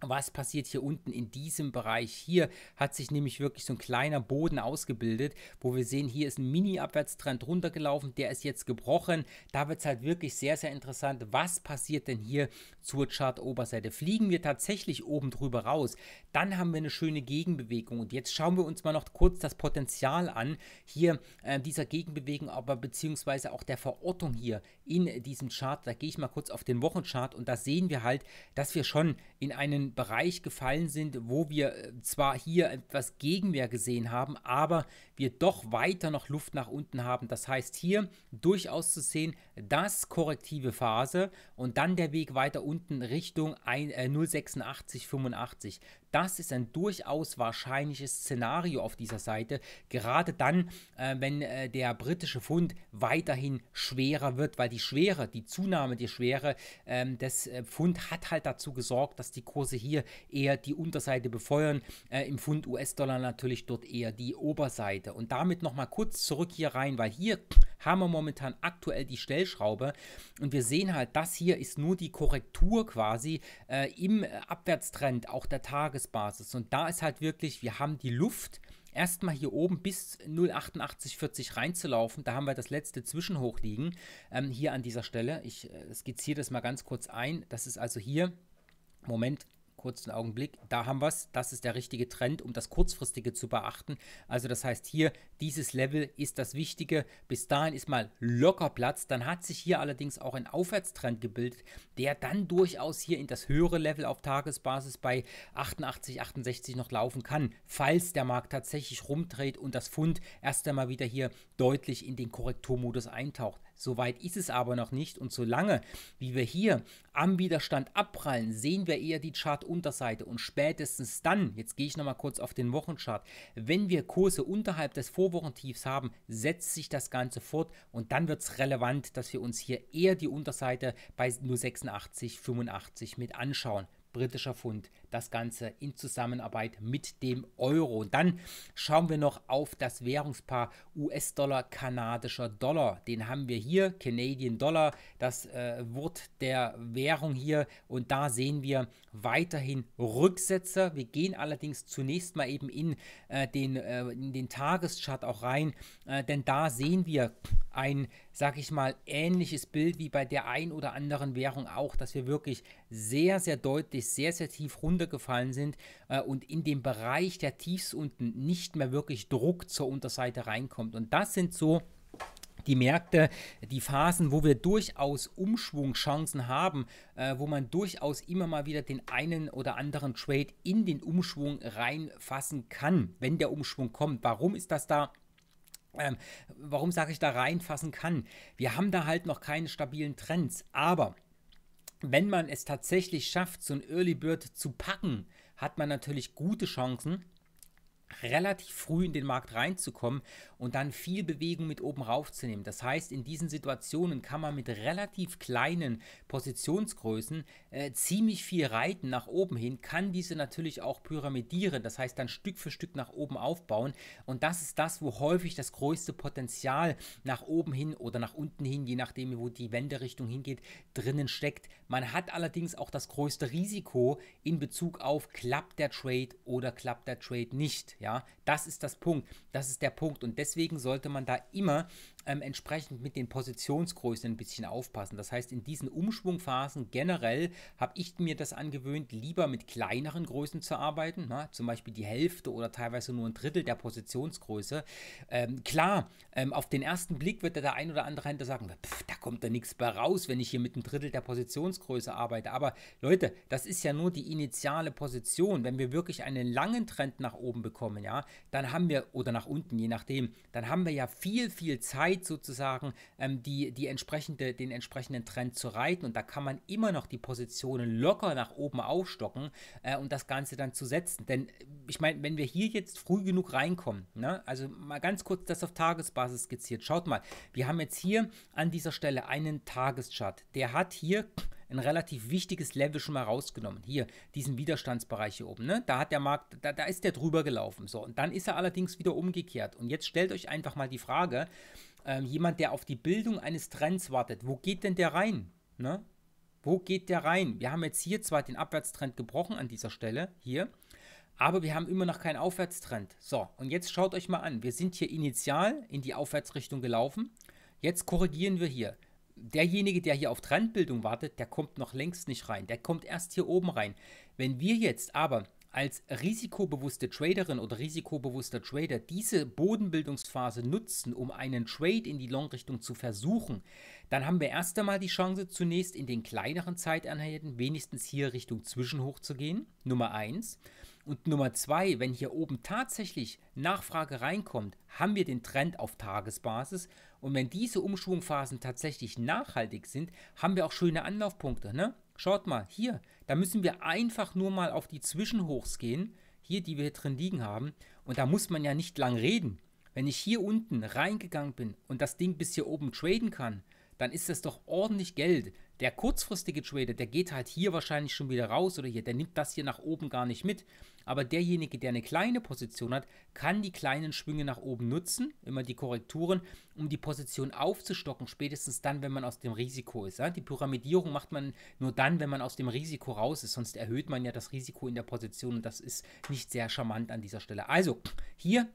was passiert hier unten in diesem Bereich. Hier hat sich nämlich wirklich so ein kleiner Boden ausgebildet, wo wir sehen, hier ist ein Mini-Abwärtstrend runtergelaufen, der ist jetzt gebrochen. Da wird es halt wirklich sehr, sehr interessant, was passiert denn hier zur Chart-Oberseite. Fliegen wir tatsächlich oben drüber raus, dann haben wir eine schöne Gegenbewegung. Und jetzt schauen wir uns mal noch kurz das Potenzial an, hier äh, dieser Gegenbewegung, aber beziehungsweise auch der Verortung hier in diesem Chart. Da gehe ich mal kurz auf den Wochenchart und da sehen wir halt, dass wir schon in einen Bereich gefallen sind, wo wir äh, zwar hier etwas Gegenwehr gesehen haben, aber wir doch weiter noch Luft nach unten haben. Das heißt hier durchaus zu sehen, das korrektive Phase und dann der Weg weiter unten Richtung 08685. Das ist ein durchaus wahrscheinliches Szenario auf dieser Seite, gerade dann, äh, wenn äh, der britische Pfund weiterhin schwerer wird, weil die Schwere, die Zunahme der Schwere ähm, des äh, Pfund hat halt dazu gesorgt, dass die Kurse hier eher die Unterseite befeuern, äh, im Pfund US-Dollar natürlich dort eher die Oberseite. Und damit nochmal kurz zurück hier rein, weil hier haben wir momentan aktuell die Stellschraube und wir sehen halt, das hier ist nur die Korrektur quasi äh, im Abwärtstrend, auch der Tages- Tagesbasis. Und da ist halt wirklich, wir haben die Luft, erstmal hier oben bis 0,8840 reinzulaufen. Da haben wir das letzte Zwischenhoch liegen, ähm, hier an dieser Stelle. Ich äh, skizziere das mal ganz kurz ein. Das ist also hier, Moment, kurzen Augenblick, da haben wir es, das ist der richtige Trend, um das kurzfristige zu beachten. Also das heißt hier, dieses Level ist das Wichtige, bis dahin ist mal locker Platz, dann hat sich hier allerdings auch ein Aufwärtstrend gebildet, der dann durchaus hier in das höhere Level auf Tagesbasis bei 88, 68 noch laufen kann, falls der Markt tatsächlich rumdreht und das Fund erst einmal wieder hier deutlich in den Korrekturmodus eintaucht. Soweit ist es aber noch nicht und solange, wie wir hier am Widerstand abprallen, sehen wir eher die Chartunterseite und spätestens dann, jetzt gehe ich nochmal kurz auf den Wochenchart, wenn wir Kurse unterhalb des Vorwochentiefs haben, setzt sich das Ganze fort und dann wird es relevant, dass wir uns hier eher die Unterseite bei 0,86, 85 mit anschauen. Britischer Fund, das Ganze in Zusammenarbeit mit dem Euro. Und dann schauen wir noch auf das Währungspaar US-Dollar, kanadischer Dollar. Den haben wir hier, Canadian Dollar, das äh, Wort der Währung hier. Und da sehen wir weiterhin Rücksetzer. Wir gehen allerdings zunächst mal eben in, äh, den, äh, in den Tageschart auch rein, äh, denn da sehen wir ein, sag ich mal, ähnliches Bild wie bei der ein oder anderen Währung auch, dass wir wirklich sehr, sehr deutlich, sehr, sehr tief runter runtergefallen sind äh, und in dem Bereich der Tiefs unten nicht mehr wirklich Druck zur Unterseite reinkommt. Und das sind so die Märkte, die Phasen, wo wir durchaus Umschwungchancen haben, äh, wo man durchaus immer mal wieder den einen oder anderen Trade in den Umschwung reinfassen kann, wenn der Umschwung kommt. Warum ist das da? Ähm, warum sage ich da reinfassen kann? Wir haben da halt noch keine stabilen Trends, aber wenn man es tatsächlich schafft, so ein Early Bird zu packen, hat man natürlich gute Chancen, relativ früh in den Markt reinzukommen und dann viel Bewegung mit oben raufzunehmen. Das heißt, in diesen Situationen kann man mit relativ kleinen Positionsgrößen äh, ziemlich viel reiten nach oben hin, kann diese natürlich auch pyramidieren, das heißt dann Stück für Stück nach oben aufbauen und das ist das, wo häufig das größte Potenzial nach oben hin oder nach unten hin, je nachdem, wo die Wenderichtung hingeht, drinnen steckt. Man hat allerdings auch das größte Risiko in Bezug auf klappt der Trade oder klappt der Trade nicht. Ja, das ist das Punkt. Das ist der Punkt. Und deswegen sollte man da immer ähm, entsprechend mit den Positionsgrößen ein bisschen aufpassen. Das heißt, in diesen Umschwungphasen generell habe ich mir das angewöhnt, lieber mit kleineren Größen zu arbeiten, na, ne? zum Beispiel die Hälfte oder teilweise nur ein Drittel der Positionsgröße. Ähm, klar, ähm, auf den ersten Blick wird der ein oder andere Händler sagen, pff, da kommt da nichts bei raus, wenn ich hier mit einem Drittel der Positionsgröße arbeite. Aber Leute, das ist ja nur die initiale Position. Wenn wir wirklich einen langen Trend nach oben bekommen, ja, dann haben wir, oder nach unten, je nachdem, dann haben wir ja viel, viel Zeit, bereit, sozusagen ähm, die, die entsprechende, den entsprechenden Trend zu reiten. Und da kann man immer noch die Positionen locker nach oben aufstocken äh, und das Ganze dann zu setzen. Denn äh, ich meine, wenn wir hier jetzt früh genug reinkommen, ne? also mal ganz kurz das auf Tagesbasis skizziert. Schaut mal, wir haben jetzt hier an dieser Stelle einen Tageschart. Der hat hier ein relativ wichtiges Level schon mal rausgenommen. Hier, diesen Widerstandsbereich hier oben. Ne? Da hat der Markt, da, da ist der drüber gelaufen. So, und dann ist er allerdings wieder umgekehrt. Und jetzt stellt euch einfach mal die Frage, ähm, jemand, der auf die Bildung eines Trends wartet, wo geht denn der rein? Ne? Wo geht der rein? Wir haben jetzt hier zwar den Abwärtstrend gebrochen an dieser Stelle, hier, aber wir haben immer noch keinen Aufwärtstrend. So, und jetzt schaut euch mal an, wir sind hier initial in die Aufwärtsrichtung gelaufen. Jetzt korrigieren wir hier. Derjenige, der hier auf Trendbildung wartet, der kommt noch längst nicht rein. Der kommt erst hier oben rein. Wenn wir jetzt aber als risikobewusste Traderin oder risikobewusster Trader diese Bodenbildungsphase nutzen, um einen Trade in die Long-Richtung zu versuchen, dann haben wir erst einmal die Chance, zunächst in den kleineren Zeiteinheiten wenigstens hier Richtung Zwischenhoch zu gehen, Nummer eins Und Nummer zwei wenn hier oben tatsächlich Nachfrage reinkommt, haben wir den Trend auf Tagesbasis. Und wenn diese Umschwungphasen tatsächlich nachhaltig sind, haben wir auch schöne Anlaufpunkte. Ne? Schaut mal, hier da müssen wir einfach nur mal auf die Zwischenhochs gehen, hier, die wir hier drin liegen haben. Und da muss man ja nicht lang reden. Wenn ich hier unten reingegangen bin und das Ding bis hier oben traden kann, dann ist das doch ordentlich Geld. Der kurzfristige Trader, der geht halt hier wahrscheinlich schon wieder raus oder hier, der nimmt das hier nach oben gar nicht mit. Aber derjenige, der eine kleine Position hat, kann die kleinen Schwünge nach oben nutzen, immer die Korrekturen, um die Position aufzustocken, spätestens dann, wenn man aus dem Risiko ist. Die Pyramidierung macht man nur dann, wenn man aus dem Risiko raus ist, sonst erhöht man ja das Risiko in der Position und das ist nicht sehr charmant an dieser Stelle. Also, hier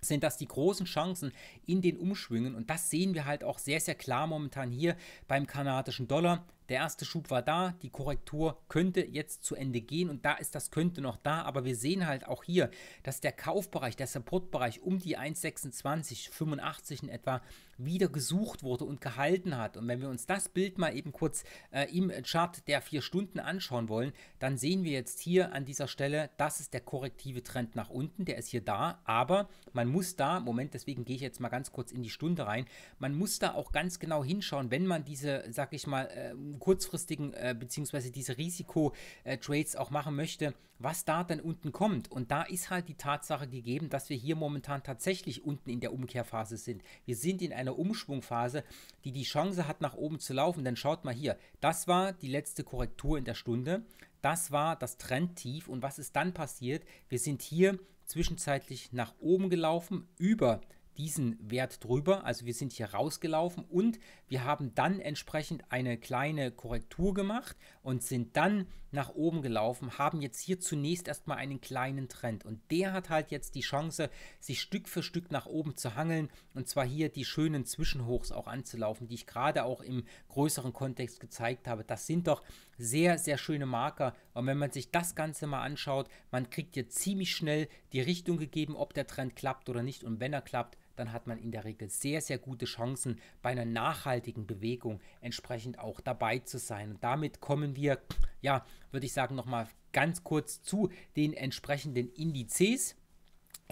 sind das die großen Chancen in den Umschwüngen und das sehen wir halt auch sehr, sehr klar momentan hier beim kanadischen Dollar der erste Schub war da, die Korrektur könnte jetzt zu Ende gehen und da ist das könnte noch da, aber wir sehen halt auch hier, dass der Kaufbereich, der Supportbereich um die 1,2685 in etwa wieder gesucht wurde und gehalten hat. Und wenn wir uns das Bild mal eben kurz äh, im Chart der vier Stunden anschauen wollen, dann sehen wir jetzt hier an dieser Stelle, das ist der korrektive Trend nach unten, der ist hier da, aber man muss da, Moment, deswegen gehe ich jetzt mal ganz kurz in die Stunde rein, man muss da auch ganz genau hinschauen, wenn man diese, sag ich mal, äh, kurzfristigen äh, beziehungsweise diese Risiko-Trades auch machen möchte, was da dann unten kommt. Und da ist halt die Tatsache gegeben, dass wir hier momentan tatsächlich unten in der Umkehrphase sind. Wir sind in einer Umschwungphase, die die Chance hat, nach oben zu laufen. Denn schaut mal hier, das war die letzte Korrektur in der Stunde. Das war das Trendtief. Und was ist dann passiert? Wir sind hier zwischenzeitlich nach oben gelaufen, über diesen Wert drüber. Also wir sind hier rausgelaufen und wir haben dann entsprechend eine kleine Korrektur gemacht und sind dann nach oben gelaufen, haben jetzt hier zunächst erstmal einen kleinen Trend und der hat halt jetzt die Chance, sich Stück für Stück nach oben zu hangeln und zwar hier die schönen Zwischenhochs auch anzulaufen, die ich gerade auch im größeren Kontext gezeigt habe. Das sind doch sehr, sehr schöne Marker und wenn man sich das Ganze mal anschaut, man kriegt jetzt ziemlich schnell die Richtung gegeben, ob der Trend klappt oder nicht und wenn er klappt, dann hat man in der Regel sehr, sehr gute Chancen, bei einer nachhaltigen Bewegung entsprechend auch dabei zu sein. Und damit kommen wir, ja, würde ich sagen, nochmal ganz kurz zu den entsprechenden Indizes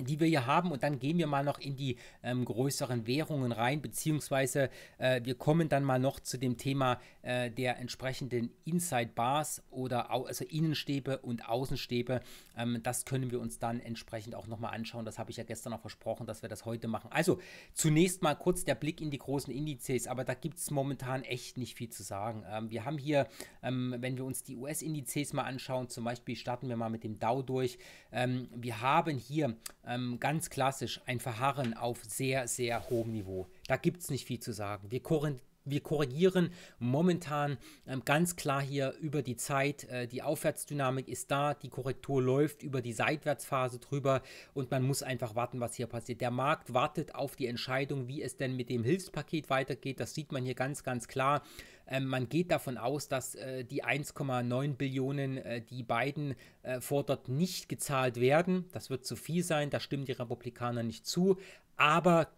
die wir hier haben und dann gehen wir mal noch in die ähm, größeren Währungen rein, beziehungsweise äh, wir kommen dann mal noch zu dem Thema äh, der entsprechenden Inside Bars oder also Innenstäbe und Außenstäbe. Ähm, das können wir uns dann entsprechend auch nochmal anschauen. Das habe ich ja gestern auch versprochen, dass wir das heute machen. Also zunächst mal kurz der Blick in die großen Indizes, aber da gibt es momentan echt nicht viel zu sagen. Ähm, wir haben hier, ähm, wenn wir uns die US-Indizes mal anschauen, zum Beispiel starten wir mal mit dem Dow durch. Ähm, wir haben hier ähm, ganz klassisch ein Verharren auf sehr, sehr hohem Niveau. Da gibt es nicht viel zu sagen. Wir, korre wir korrigieren momentan ähm, ganz klar hier über die Zeit. Äh, die Aufwärtsdynamik ist da, die Korrektur läuft über die Seitwärtsphase drüber und man muss einfach warten, was hier passiert. Der Markt wartet auf die Entscheidung, wie es denn mit dem Hilfspaket weitergeht. Das sieht man hier ganz, ganz klar. Ähm, man geht davon aus, dass äh, die 1,9 Billionen, äh, die Biden äh, fordert, nicht gezahlt werden. Das wird zu viel sein, da stimmen die Republikaner nicht zu. Aber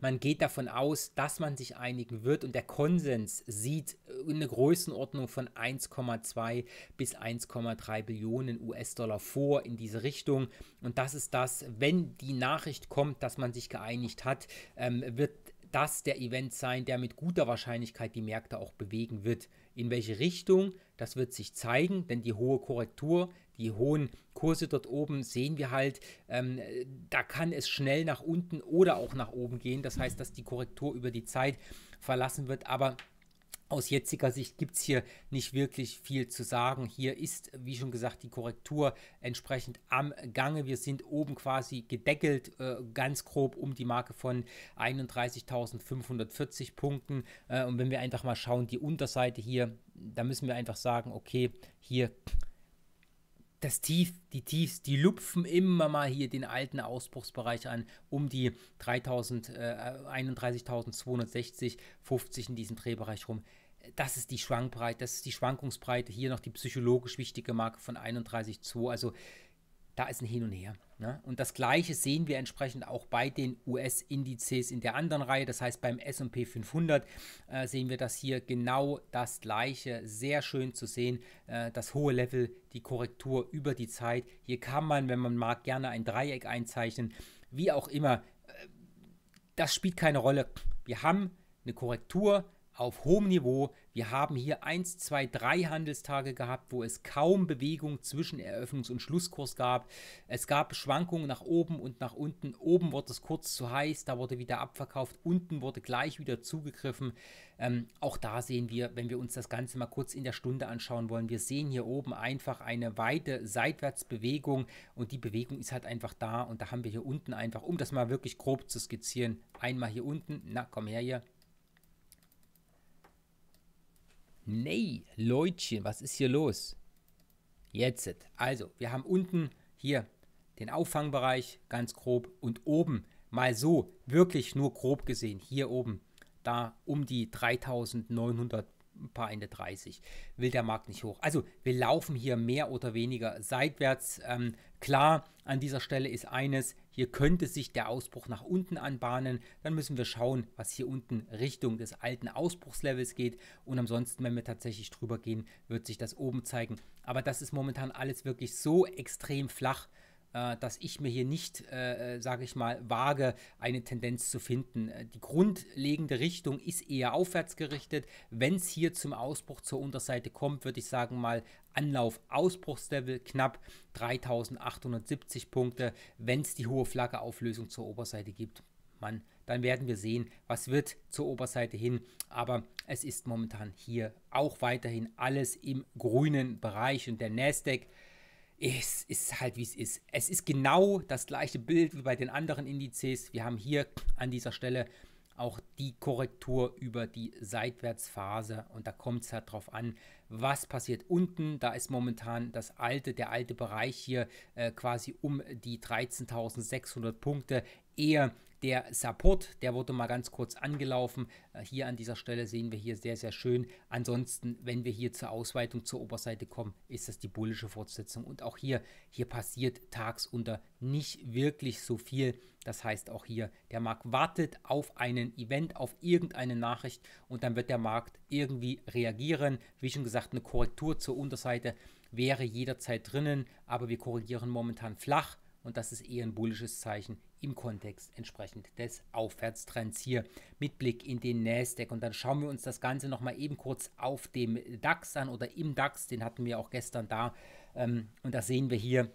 man geht davon aus, dass man sich einigen wird und der Konsens sieht äh, eine Größenordnung von 1,2 bis 1,3 Billionen US-Dollar vor in diese Richtung. Und das ist das, wenn die Nachricht kommt, dass man sich geeinigt hat, ähm, wird das der Event sein, der mit guter Wahrscheinlichkeit die Märkte auch bewegen wird. In welche Richtung, das wird sich zeigen, denn die hohe Korrektur, die hohen Kurse dort oben sehen wir halt, ähm, da kann es schnell nach unten oder auch nach oben gehen. Das heißt, dass die Korrektur über die Zeit verlassen wird, aber aus jetziger Sicht gibt es hier nicht wirklich viel zu sagen. Hier ist, wie schon gesagt, die Korrektur entsprechend am Gange. Wir sind oben quasi gedeckelt, äh, ganz grob um die Marke von 31.540 Punkten. Äh, und wenn wir einfach mal schauen, die Unterseite hier, da müssen wir einfach sagen, okay, hier das Tief, die Tiefs, die lupfen immer mal hier den alten Ausbruchsbereich an, um die äh, 31.260, 50 in diesem Drehbereich rum das ist die Schwankbreite, das ist die Schwankungsbreite. Hier noch die psychologisch wichtige Marke von 31,2. Also da ist ein Hin und Her. Ne? Und das Gleiche sehen wir entsprechend auch bei den US-Indizes in der anderen Reihe. Das heißt, beim SP 500 äh, sehen wir das hier genau das Gleiche. Sehr schön zu sehen. Äh, das hohe Level, die Korrektur über die Zeit. Hier kann man, wenn man mag, gerne ein Dreieck einzeichnen. Wie auch immer, äh, das spielt keine Rolle. Wir haben eine Korrektur auf hohem Niveau. Wir haben hier 1, 2, 3 Handelstage gehabt, wo es kaum Bewegung zwischen Eröffnungs- und Schlusskurs gab. Es gab Schwankungen nach oben und nach unten. Oben wurde es kurz zu heiß, da wurde wieder abverkauft. Unten wurde gleich wieder zugegriffen. Ähm, auch da sehen wir, wenn wir uns das Ganze mal kurz in der Stunde anschauen wollen, wir sehen hier oben einfach eine weite Seitwärtsbewegung und die Bewegung ist halt einfach da. Und da haben wir hier unten einfach, um das mal wirklich grob zu skizzieren, einmal hier unten, na komm her hier, Nee, Leutchen, was ist hier los? Jetzt. Also, wir haben unten hier den Auffangbereich ganz grob und oben mal so, wirklich nur grob gesehen, hier oben, da um die 3900 ein paar Ende 30. Will der Markt nicht hoch. Also wir laufen hier mehr oder weniger seitwärts. Ähm, klar, an dieser Stelle ist eines, hier könnte sich der Ausbruch nach unten anbahnen. Dann müssen wir schauen, was hier unten Richtung des alten Ausbruchslevels geht. Und ansonsten, wenn wir tatsächlich drüber gehen, wird sich das oben zeigen. Aber das ist momentan alles wirklich so extrem flach, äh, dass ich mir hier nicht, äh, äh, sage ich mal, wage, eine Tendenz zu finden. Äh, die grundlegende Richtung ist eher aufwärts gerichtet. Wenn es hier zum Ausbruch zur Unterseite kommt, würde ich sagen mal Anlauf Ausbruchslevel knapp 3870 Punkte, wenn es die hohe Flagge Auflösung zur Oberseite gibt. Mann, dann werden wir sehen, was wird zur Oberseite hin. Aber es ist momentan hier auch weiterhin alles im grünen Bereich und der Nasdaq es ist halt wie es ist. Es ist genau das gleiche Bild wie bei den anderen Indizes. Wir haben hier an dieser Stelle auch die Korrektur über die Seitwärtsphase und da kommt es halt drauf an, was passiert unten. Da ist momentan das alte, der alte Bereich hier äh, quasi um die 13.600 Punkte eher der Support, der wurde mal ganz kurz angelaufen. Äh, hier an dieser Stelle sehen wir hier sehr, sehr schön. Ansonsten, wenn wir hier zur Ausweitung zur Oberseite kommen, ist das die bullische Fortsetzung. Und auch hier, hier passiert tagsunter nicht wirklich so viel. Das heißt auch hier, der Markt wartet auf einen Event, auf irgendeine Nachricht und dann wird der Markt irgendwie reagieren. Wie schon gesagt, eine Korrektur zur Unterseite wäre jederzeit drinnen, aber wir korrigieren momentan flach und das ist eher ein bullisches Zeichen im Kontext entsprechend des Aufwärtstrends hier mit Blick in den Nasdaq. Und dann schauen wir uns das Ganze nochmal eben kurz auf dem DAX an oder im DAX, den hatten wir auch gestern da. Ähm, und da sehen wir hier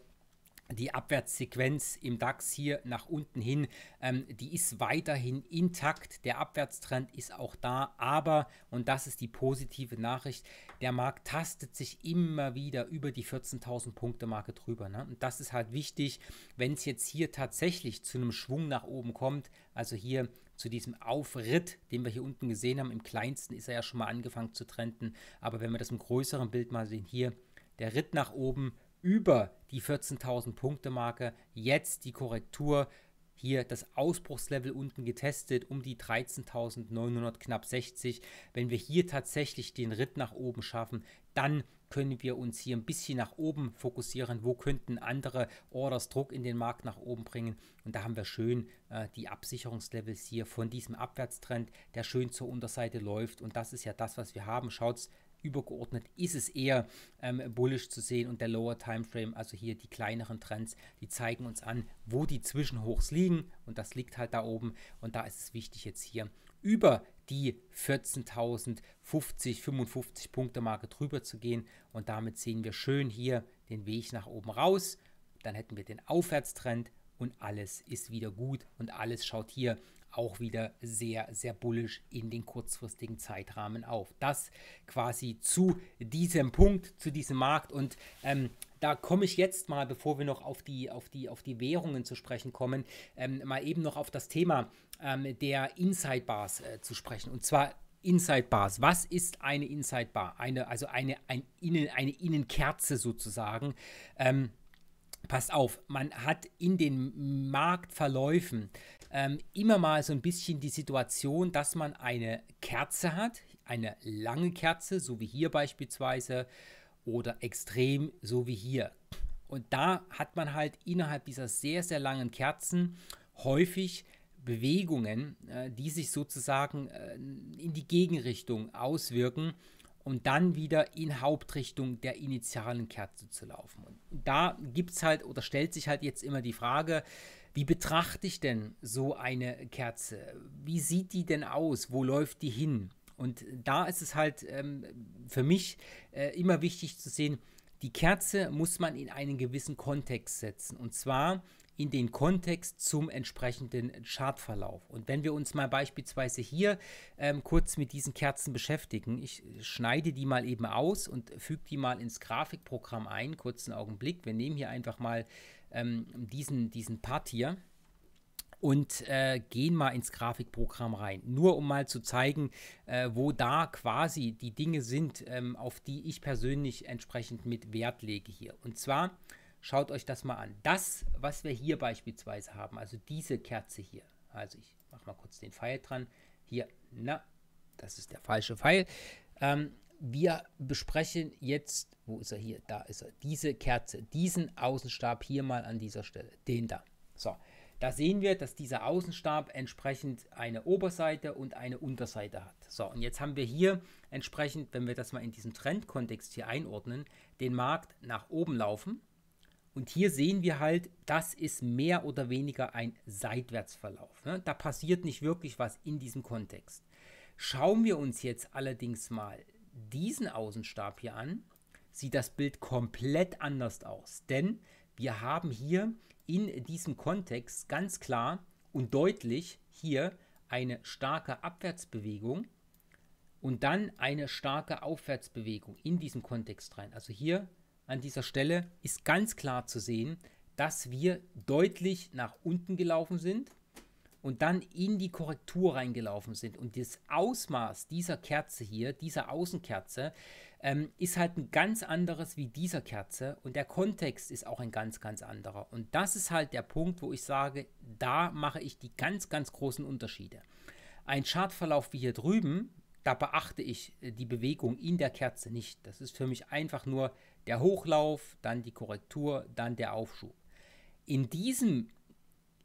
die Abwärtssequenz im DAX hier nach unten hin, ähm, die ist weiterhin intakt. Der Abwärtstrend ist auch da, aber, und das ist die positive Nachricht, der Markt tastet sich immer wieder über die 14.000 Punkte Marke drüber. Ne? Und das ist halt wichtig, wenn es jetzt hier tatsächlich zu einem Schwung nach oben kommt, also hier zu diesem Aufritt, den wir hier unten gesehen haben, im kleinsten ist er ja schon mal angefangen zu trenden, aber wenn wir das im größeren Bild mal sehen, hier der Ritt nach oben, über die 14.000 Punkte Marke. Jetzt die Korrektur. Hier das Ausbruchslevel unten getestet um die 13.900 knapp 60. Wenn wir hier tatsächlich den Ritt nach oben schaffen, dann können wir uns hier ein bisschen nach oben fokussieren. Wo könnten andere Orders Druck in den Markt nach oben bringen? Und da haben wir schön äh, die Absicherungslevels hier von diesem Abwärtstrend, der schön zur Unterseite läuft. Und das ist ja das, was wir haben. Schaut's Übergeordnet ist es eher ähm, bullisch zu sehen und der Lower Timeframe, also hier die kleineren Trends, die zeigen uns an, wo die Zwischenhochs liegen und das liegt halt da oben und da ist es wichtig jetzt hier über die 14.050, 55 Punkte Marke drüber zu gehen und damit sehen wir schön hier den Weg nach oben raus. Dann hätten wir den Aufwärtstrend und alles ist wieder gut und alles schaut hier auch wieder sehr, sehr bullisch in den kurzfristigen Zeitrahmen auf. Das quasi zu diesem Punkt, zu diesem Markt. Und ähm, da komme ich jetzt mal, bevor wir noch auf die, auf die, auf die Währungen zu sprechen kommen, ähm, mal eben noch auf das Thema ähm, der Inside Bars äh, zu sprechen. Und zwar Inside Bars. Was ist eine Inside Bar? Eine, also eine, ein Innen, eine Innenkerze sozusagen. Ähm, passt auf, man hat in den Marktverläufen ähm, immer mal so ein bisschen die Situation, dass man eine Kerze hat, eine lange Kerze, so wie hier beispielsweise, oder extrem, so wie hier. Und da hat man halt innerhalb dieser sehr, sehr langen Kerzen häufig Bewegungen, äh, die sich sozusagen äh, in die Gegenrichtung auswirken und dann wieder in Hauptrichtung der initialen Kerze zu laufen. Und da gibt es halt oder stellt sich halt jetzt immer die Frage, wie betrachte ich denn so eine Kerze? Wie sieht die denn aus? Wo läuft die hin? Und da ist es halt ähm, für mich äh, immer wichtig zu sehen, die Kerze muss man in einen gewissen Kontext setzen. Und zwar in den Kontext zum entsprechenden Chartverlauf. Und wenn wir uns mal beispielsweise hier ähm, kurz mit diesen Kerzen beschäftigen, ich schneide die mal eben aus und füge die mal ins Grafikprogramm ein, kurzen Augenblick. Wir nehmen hier einfach mal ähm, diesen, diesen Part hier und äh, gehen mal ins Grafikprogramm rein. Nur um mal zu zeigen, äh, wo da quasi die Dinge sind, ähm, auf die ich persönlich entsprechend mit Wert lege hier. Und zwar schaut euch das mal an. Das, was wir hier beispielsweise haben, also diese Kerze hier. Also ich mache mal kurz den Pfeil dran. Hier, na, das ist der falsche Pfeil. Ähm, wir besprechen jetzt, wo ist er hier? Da ist er. Diese Kerze, diesen Außenstab hier mal an dieser Stelle, den da. So, da sehen wir, dass dieser Außenstab entsprechend eine Oberseite und eine Unterseite hat. So, und jetzt haben wir hier entsprechend, wenn wir das mal in diesem Trendkontext hier einordnen, den Markt nach oben laufen. Und hier sehen wir halt, das ist mehr oder weniger ein Seitwärtsverlauf. Ne? Da passiert nicht wirklich was in diesem Kontext. Schauen wir uns jetzt allerdings mal diesen Außenstab hier an, sieht das Bild komplett anders aus. Denn wir haben hier in diesem Kontext ganz klar und deutlich hier eine starke Abwärtsbewegung und dann eine starke Aufwärtsbewegung in diesem Kontext rein. Also hier an dieser Stelle ist ganz klar zu sehen, dass wir deutlich nach unten gelaufen sind und dann in die Korrektur reingelaufen sind. Und das Ausmaß dieser Kerze hier, dieser Außenkerze, ähm, ist halt ein ganz anderes wie dieser Kerze und der Kontext ist auch ein ganz, ganz anderer. Und das ist halt der Punkt, wo ich sage, da mache ich die ganz, ganz großen Unterschiede. Ein Chartverlauf wie hier drüben, da beachte ich äh, die Bewegung in der Kerze nicht. Das ist für mich einfach nur der Hochlauf, dann die Korrektur, dann der Aufschub. In diesem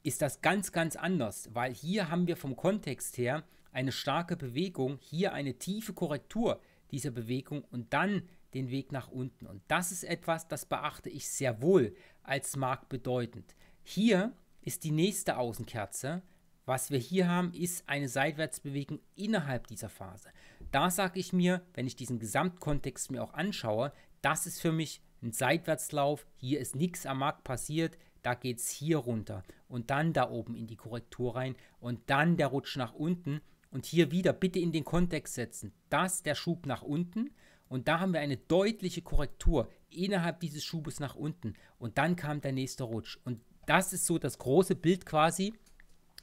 ist das ganz, ganz anders, weil hier haben wir vom Kontext her eine starke Bewegung, hier eine tiefe Korrektur dieser Bewegung und dann den Weg nach unten. Und das ist etwas, das beachte ich sehr wohl als marktbedeutend. Hier ist die nächste Außenkerze. Was wir hier haben, ist eine Seitwärtsbewegung innerhalb dieser Phase. Da sage ich mir, wenn ich diesen Gesamtkontext mir auch anschaue, das ist für mich ein Seitwärtslauf. Hier ist nichts am Markt passiert da geht es hier runter und dann da oben in die Korrektur rein und dann der Rutsch nach unten und hier wieder bitte in den Kontext setzen. Das der Schub nach unten und da haben wir eine deutliche Korrektur innerhalb dieses Schubes nach unten und dann kam der nächste Rutsch und das ist so das große Bild quasi,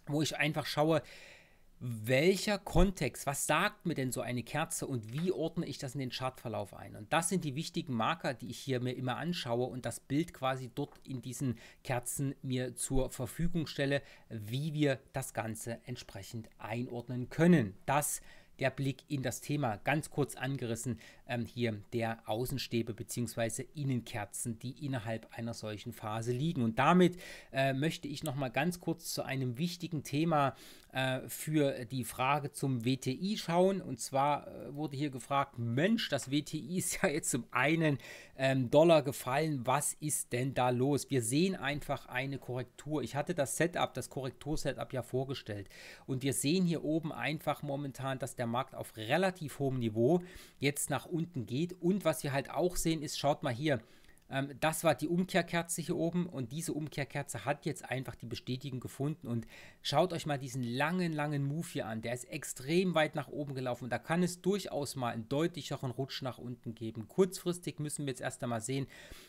wo ich einfach schaue, welcher Kontext, was sagt mir denn so eine Kerze und wie ordne ich das in den Chartverlauf ein? Und das sind die wichtigen Marker, die ich hier mir immer anschaue und das Bild quasi dort in diesen Kerzen mir zur Verfügung stelle, wie wir das Ganze entsprechend einordnen können. Das der Blick in das Thema, ganz kurz angerissen, ähm, hier der Außenstäbe bzw. Innenkerzen, die innerhalb einer solchen Phase liegen. Und damit äh, möchte ich nochmal ganz kurz zu einem wichtigen Thema äh, für die Frage zum WTI schauen. Und zwar äh, wurde hier gefragt, Mensch, das WTI ist ja jetzt um einen ähm, Dollar gefallen. Was ist denn da los? Wir sehen einfach eine Korrektur. Ich hatte das Setup, das Korrektursetup ja vorgestellt. Und wir sehen hier oben einfach momentan, dass der Markt auf relativ hohem Niveau jetzt nach unten geht. Und was wir halt auch sehen ist, schaut mal hier, ähm, das war die Umkehrkerze hier oben und diese Umkehrkerze hat jetzt einfach die Bestätigung gefunden und schaut euch mal diesen langen, langen Move hier an. Der ist extrem weit nach oben gelaufen und da kann es durchaus mal einen deutlicheren Rutsch nach unten geben. Kurzfristig müssen wir jetzt erst einmal sehen,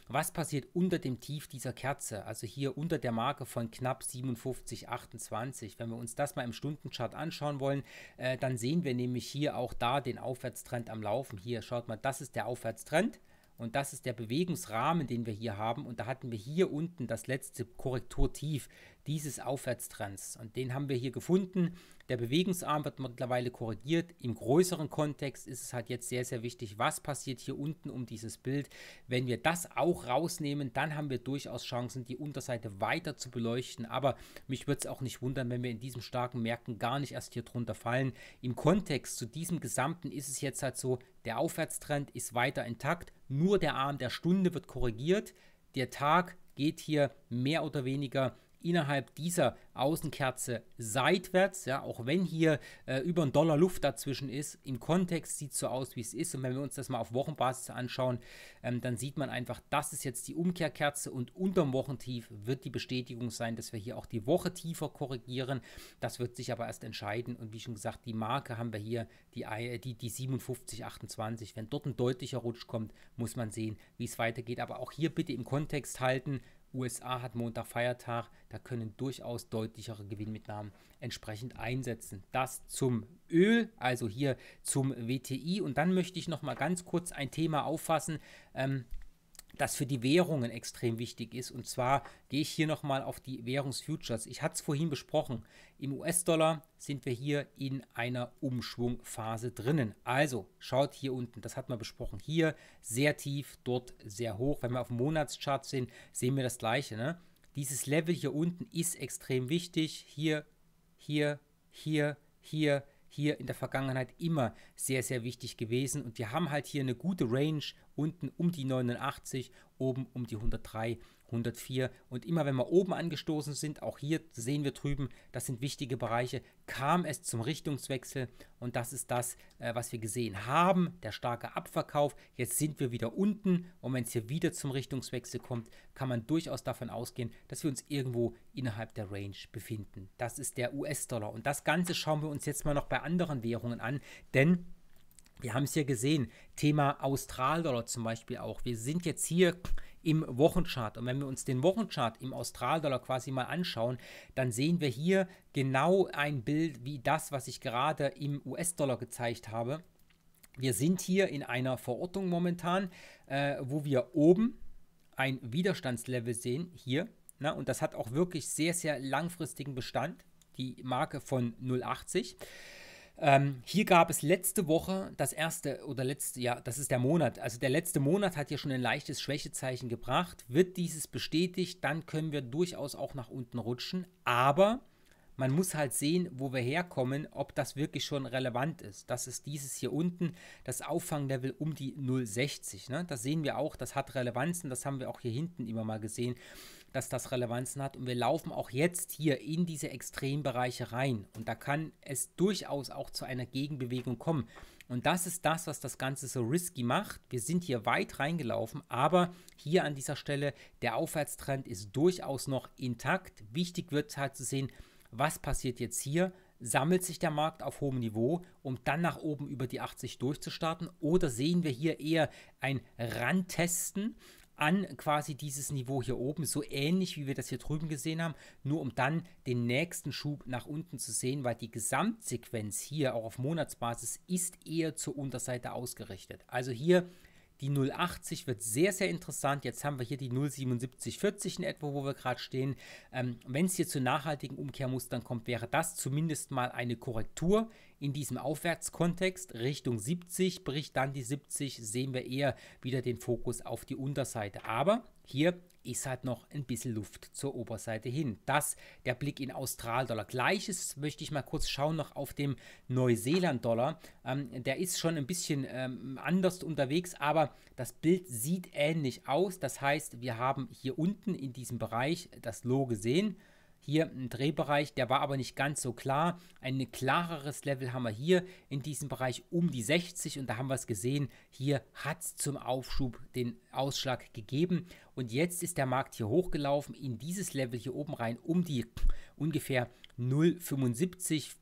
was passiert unter dem Tief dieser Kerze, also hier unter der Marke von knapp 57, 28. Wenn wir uns das mal im Stundenchart anschauen wollen, äh, dann sehen wir nämlich hier auch da den Aufwärtstrend am Laufen. Hier schaut mal, das ist der Aufwärtstrend. Und das ist der Bewegungsrahmen, den wir hier haben. Und da hatten wir hier unten das letzte Korrekturtief dieses Aufwärtstrends. Und den haben wir hier gefunden. Der Bewegungsarm wird mittlerweile korrigiert. Im größeren Kontext ist es halt jetzt sehr, sehr wichtig, was passiert hier unten um dieses Bild. Wenn wir das auch rausnehmen, dann haben wir durchaus Chancen, die Unterseite weiter zu beleuchten. Aber mich würde es auch nicht wundern, wenn wir in diesen starken Märkten gar nicht erst hier drunter fallen. Im Kontext zu diesem Gesamten ist es jetzt halt so, der Aufwärtstrend ist weiter intakt. Nur der Arm der Stunde wird korrigiert. Der Tag geht hier mehr oder weniger innerhalb dieser Außenkerze seitwärts, ja, auch wenn hier äh, über ein Dollar Luft dazwischen ist. Im Kontext sieht es so aus, wie es ist. Und wenn wir uns das mal auf Wochenbasis anschauen, ähm, dann sieht man einfach, das ist jetzt die Umkehrkerze und unterm Wochentief wird die Bestätigung sein, dass wir hier auch die Woche tiefer korrigieren. Das wird sich aber erst entscheiden. Und wie schon gesagt, die Marke haben wir hier, die, äh, die, die 57,28. Wenn dort ein deutlicher Rutsch kommt, muss man sehen, wie es weitergeht. Aber auch hier bitte im Kontext halten. USA hat Montag Feiertag, da können durchaus deutlichere Gewinnmitnahmen entsprechend einsetzen. Das zum Öl, also hier zum WTI. Und dann möchte ich noch mal ganz kurz ein Thema auffassen. Ähm, das für die Währungen extrem wichtig ist. Und zwar gehe ich hier nochmal auf die Währungsfutures. Ich hatte es vorhin besprochen. Im US-Dollar sind wir hier in einer Umschwungphase drinnen. Also schaut hier unten, das hat man besprochen. Hier sehr tief, dort sehr hoch. Wenn wir auf dem Monatschart sind, sehen wir das gleiche. Ne? Dieses Level hier unten ist extrem wichtig. Hier, hier, hier, hier, hier in der Vergangenheit immer sehr, sehr wichtig gewesen. Und wir haben halt hier eine gute Range unten um die 89, oben um die 103. 104. Und immer wenn wir oben angestoßen sind, auch hier sehen wir drüben, das sind wichtige Bereiche, kam es zum Richtungswechsel und das ist das, äh, was wir gesehen haben, der starke Abverkauf. Jetzt sind wir wieder unten und wenn es hier wieder zum Richtungswechsel kommt, kann man durchaus davon ausgehen, dass wir uns irgendwo innerhalb der Range befinden. Das ist der US-Dollar und das Ganze schauen wir uns jetzt mal noch bei anderen Währungen an, denn wir haben es ja gesehen, Thema Australdollar zum Beispiel auch. Wir sind jetzt hier im Wochenchart. Und wenn wir uns den Wochenchart im Australdollar quasi mal anschauen, dann sehen wir hier genau ein Bild wie das, was ich gerade im US-Dollar gezeigt habe. Wir sind hier in einer Verortung momentan, äh, wo wir oben ein Widerstandslevel sehen, hier. Na, und das hat auch wirklich sehr, sehr langfristigen Bestand, die Marke von 0,80. Ähm, hier gab es letzte Woche das erste oder letzte, ja, das ist der Monat. Also der letzte Monat hat hier schon ein leichtes Schwächezeichen gebracht. Wird dieses bestätigt, dann können wir durchaus auch nach unten rutschen. Aber man muss halt sehen, wo wir herkommen, ob das wirklich schon relevant ist. Das ist dieses hier unten, das Auffanglevel um die 0,60. Ne? Das sehen wir auch, das hat Relevanzen, das haben wir auch hier hinten immer mal gesehen dass das Relevanzen hat. Und wir laufen auch jetzt hier in diese Extrembereiche rein. Und da kann es durchaus auch zu einer Gegenbewegung kommen. Und das ist das, was das Ganze so risky macht. Wir sind hier weit reingelaufen, aber hier an dieser Stelle, der Aufwärtstrend ist durchaus noch intakt. Wichtig wird halt zu sehen, was passiert jetzt hier. Sammelt sich der Markt auf hohem Niveau, um dann nach oben über die 80 durchzustarten? Oder sehen wir hier eher ein Rantesten, an quasi dieses Niveau hier oben, so ähnlich wie wir das hier drüben gesehen haben, nur um dann den nächsten Schub nach unten zu sehen, weil die Gesamtsequenz hier auch auf Monatsbasis ist eher zur Unterseite ausgerichtet. Also hier die 080 wird sehr, sehr interessant. Jetzt haben wir hier die 07740 in etwa, wo wir gerade stehen. Ähm, Wenn es hier zu nachhaltigen Umkehrmustern kommt, wäre das zumindest mal eine Korrektur in diesem Aufwärtskontext. Richtung 70 bricht dann die 70, sehen wir eher wieder den Fokus auf die Unterseite. Aber hier ist halt noch ein bisschen Luft zur Oberseite hin. Das der Blick in Australdollar. Gleiches möchte ich mal kurz schauen noch auf dem Neuseeland-Dollar. Ähm, der ist schon ein bisschen ähm, anders unterwegs, aber das Bild sieht ähnlich aus. Das heißt, wir haben hier unten in diesem Bereich das Low gesehen hier im Drehbereich, der war aber nicht ganz so klar. Ein klareres Level haben wir hier in diesem Bereich um die 60 und da haben wir es gesehen, hier hat es zum Aufschub den Ausschlag gegeben und jetzt ist der Markt hier hochgelaufen in dieses Level hier oben rein um die ungefähr 0,75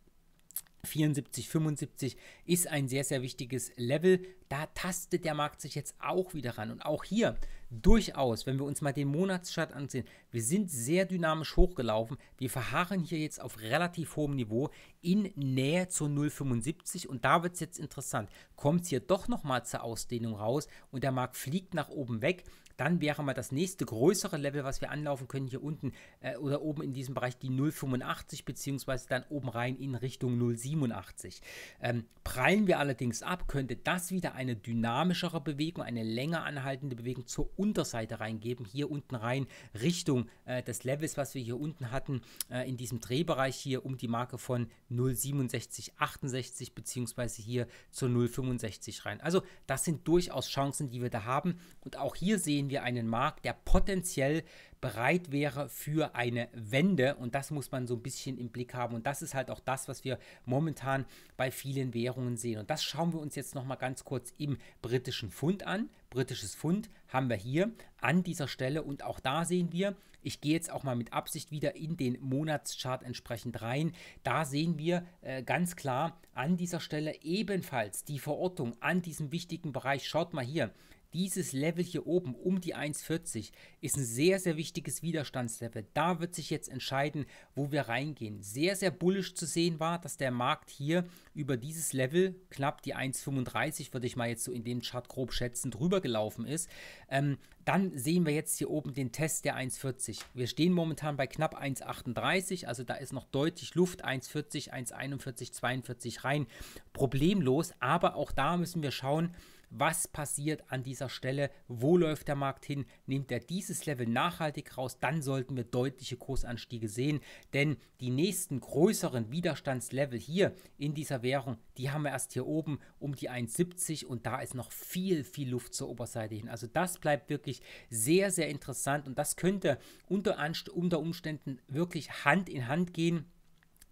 74, 75 ist ein sehr, sehr wichtiges Level. Da tastet der Markt sich jetzt auch wieder ran. Und auch hier durchaus, wenn wir uns mal den Monatschart ansehen, wir sind sehr dynamisch hochgelaufen. Wir verharren hier jetzt auf relativ hohem Niveau in Nähe zur 0,75. Und da wird es jetzt interessant. Kommt es hier doch nochmal zur Ausdehnung raus und der Markt fliegt nach oben weg dann wäre mal das nächste größere Level, was wir anlaufen können, hier unten äh, oder oben in diesem Bereich die 0,85 beziehungsweise dann oben rein in Richtung 0,87. Ähm, prallen wir allerdings ab, könnte das wieder eine dynamischere Bewegung, eine länger anhaltende Bewegung zur Unterseite reingeben, hier unten rein Richtung äh, des Levels, was wir hier unten hatten, äh, in diesem Drehbereich hier um die Marke von 0,6768 beziehungsweise hier zur 0,65 rein. Also das sind durchaus Chancen, die wir da haben und auch hier sehen sehen wir einen Markt, der potenziell bereit wäre für eine Wende. Und das muss man so ein bisschen im Blick haben. Und das ist halt auch das, was wir momentan bei vielen Währungen sehen. Und das schauen wir uns jetzt nochmal ganz kurz im britischen Pfund an. Britisches Pfund haben wir hier an dieser Stelle. Und auch da sehen wir, ich gehe jetzt auch mal mit Absicht wieder in den Monatschart entsprechend rein. Da sehen wir äh, ganz klar an dieser Stelle ebenfalls die Verortung an diesem wichtigen Bereich. Schaut mal hier, dieses Level hier oben um die 1,40 ist ein sehr, sehr wichtiges Widerstandslevel. Da wird sich jetzt entscheiden, wo wir reingehen. Sehr, sehr bullisch zu sehen war, dass der Markt hier über dieses Level, knapp die 1,35 würde ich mal jetzt so in dem Chart grob schätzen, drüber gelaufen ist. Ähm, dann sehen wir jetzt hier oben den Test der 1,40. Wir stehen momentan bei knapp 1,38, also da ist noch deutlich Luft, 1,40, 1,41, 42 rein. Problemlos, aber auch da müssen wir schauen, was passiert an dieser Stelle, wo läuft der Markt hin, nimmt er dieses Level nachhaltig raus, dann sollten wir deutliche Kursanstiege sehen, denn die nächsten größeren Widerstandslevel hier in dieser Währung, die haben wir erst hier oben um die 1,70 und da ist noch viel, viel Luft zur Oberseite hin. Also das bleibt wirklich sehr, sehr interessant und das könnte unter, unter Umständen wirklich Hand in Hand gehen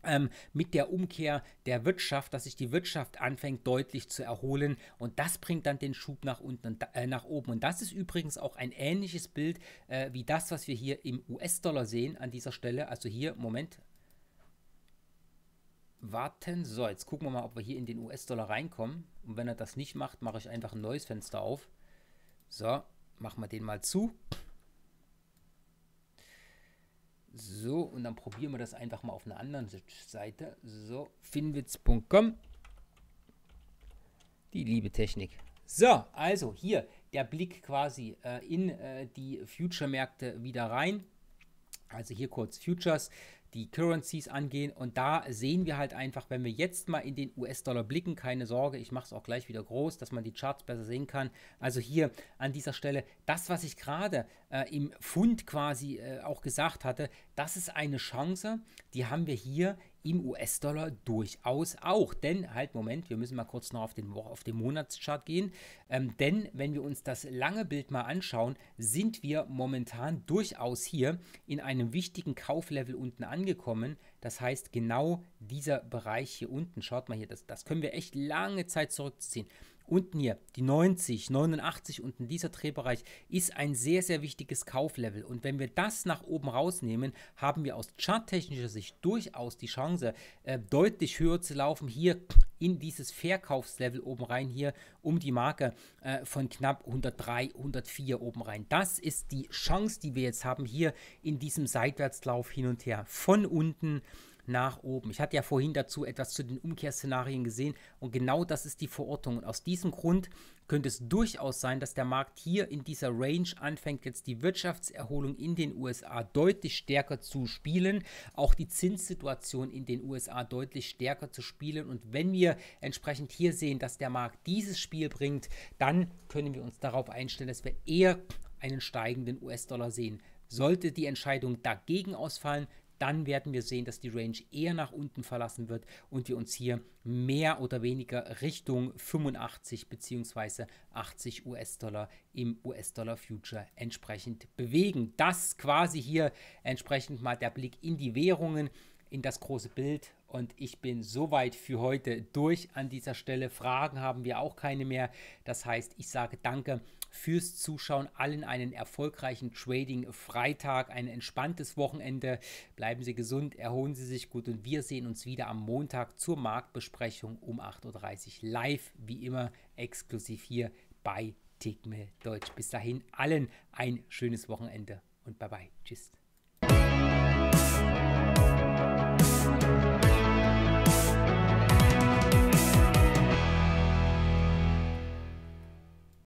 ähm, mit der Umkehr der Wirtschaft, dass sich die Wirtschaft anfängt deutlich zu erholen und das bringt dann den Schub nach unten äh, nach oben und das ist übrigens auch ein ähnliches Bild äh, wie das, was wir hier im US-Dollar sehen an dieser Stelle. Also hier Moment, warten. So, jetzt gucken wir mal, ob wir hier in den US-Dollar reinkommen. Und wenn er das nicht macht, mache ich einfach ein neues Fenster auf. So, machen wir den mal zu. So, und dann probieren wir das einfach mal auf einer anderen Seite. So, finwitz.com. Die liebe Technik. So, also hier der Blick quasi äh, in äh, die Future-Märkte wieder rein. Also hier kurz Futures die Currencies angehen. Und da sehen wir halt einfach, wenn wir jetzt mal in den US-Dollar blicken, keine Sorge, ich mache es auch gleich wieder groß, dass man die Charts besser sehen kann. Also hier an dieser Stelle, das, was ich gerade äh, im Fund quasi äh, auch gesagt hatte, das ist eine Chance, die haben wir hier im US-Dollar durchaus auch. Denn, halt, Moment, wir müssen mal kurz noch auf den, auf den Monatschart gehen. Ähm, denn, wenn wir uns das lange Bild mal anschauen, sind wir momentan durchaus hier in einem wichtigen Kauflevel unten angekommen. Das heißt, genau dieser Bereich hier unten, schaut mal hier, das, das können wir echt lange Zeit zurückziehen unten hier, die 90, 89 unten dieser Drehbereich ist ein sehr, sehr wichtiges Kauflevel. Und wenn wir das nach oben rausnehmen, haben wir aus charttechnischer Sicht durchaus die Chance, äh, deutlich höher zu laufen. Hier in dieses Verkaufslevel oben rein hier um die Marke äh, von knapp 103, 104 oben rein. Das ist die Chance, die wir jetzt haben hier in diesem Seitwärtslauf hin und her von unten nach oben. Ich hatte ja vorhin dazu etwas zu den Umkehrszenarien gesehen und genau das ist die Verortung. Und aus diesem Grund könnte es durchaus sein, dass der Markt hier in dieser Range anfängt, jetzt die Wirtschaftserholung in den USA deutlich stärker zu spielen, auch die Zinssituation in den USA deutlich stärker zu spielen. Und wenn wir entsprechend hier sehen, dass der Markt dieses Spiel bringt, dann können wir uns darauf einstellen, dass wir eher einen steigenden US-Dollar sehen. Sollte die Entscheidung dagegen ausfallen, dann werden wir sehen, dass die Range eher nach unten verlassen wird und wir uns hier mehr oder weniger Richtung 85 bzw. 80 US-Dollar im US-Dollar-Future entsprechend bewegen. Das quasi hier entsprechend mal der Blick in die Währungen, in das große Bild. Und ich bin soweit für heute durch an dieser Stelle. Fragen haben wir auch keine mehr. Das heißt, ich sage danke fürs Zuschauen. Allen einen erfolgreichen Trading-Freitag, ein entspanntes Wochenende. Bleiben Sie gesund, erholen Sie sich gut und wir sehen uns wieder am Montag zur Marktbesprechung um 8.30 Uhr live, wie immer exklusiv hier bei Tickme Deutsch. Bis dahin allen ein schönes Wochenende und bye bye. Tschüss.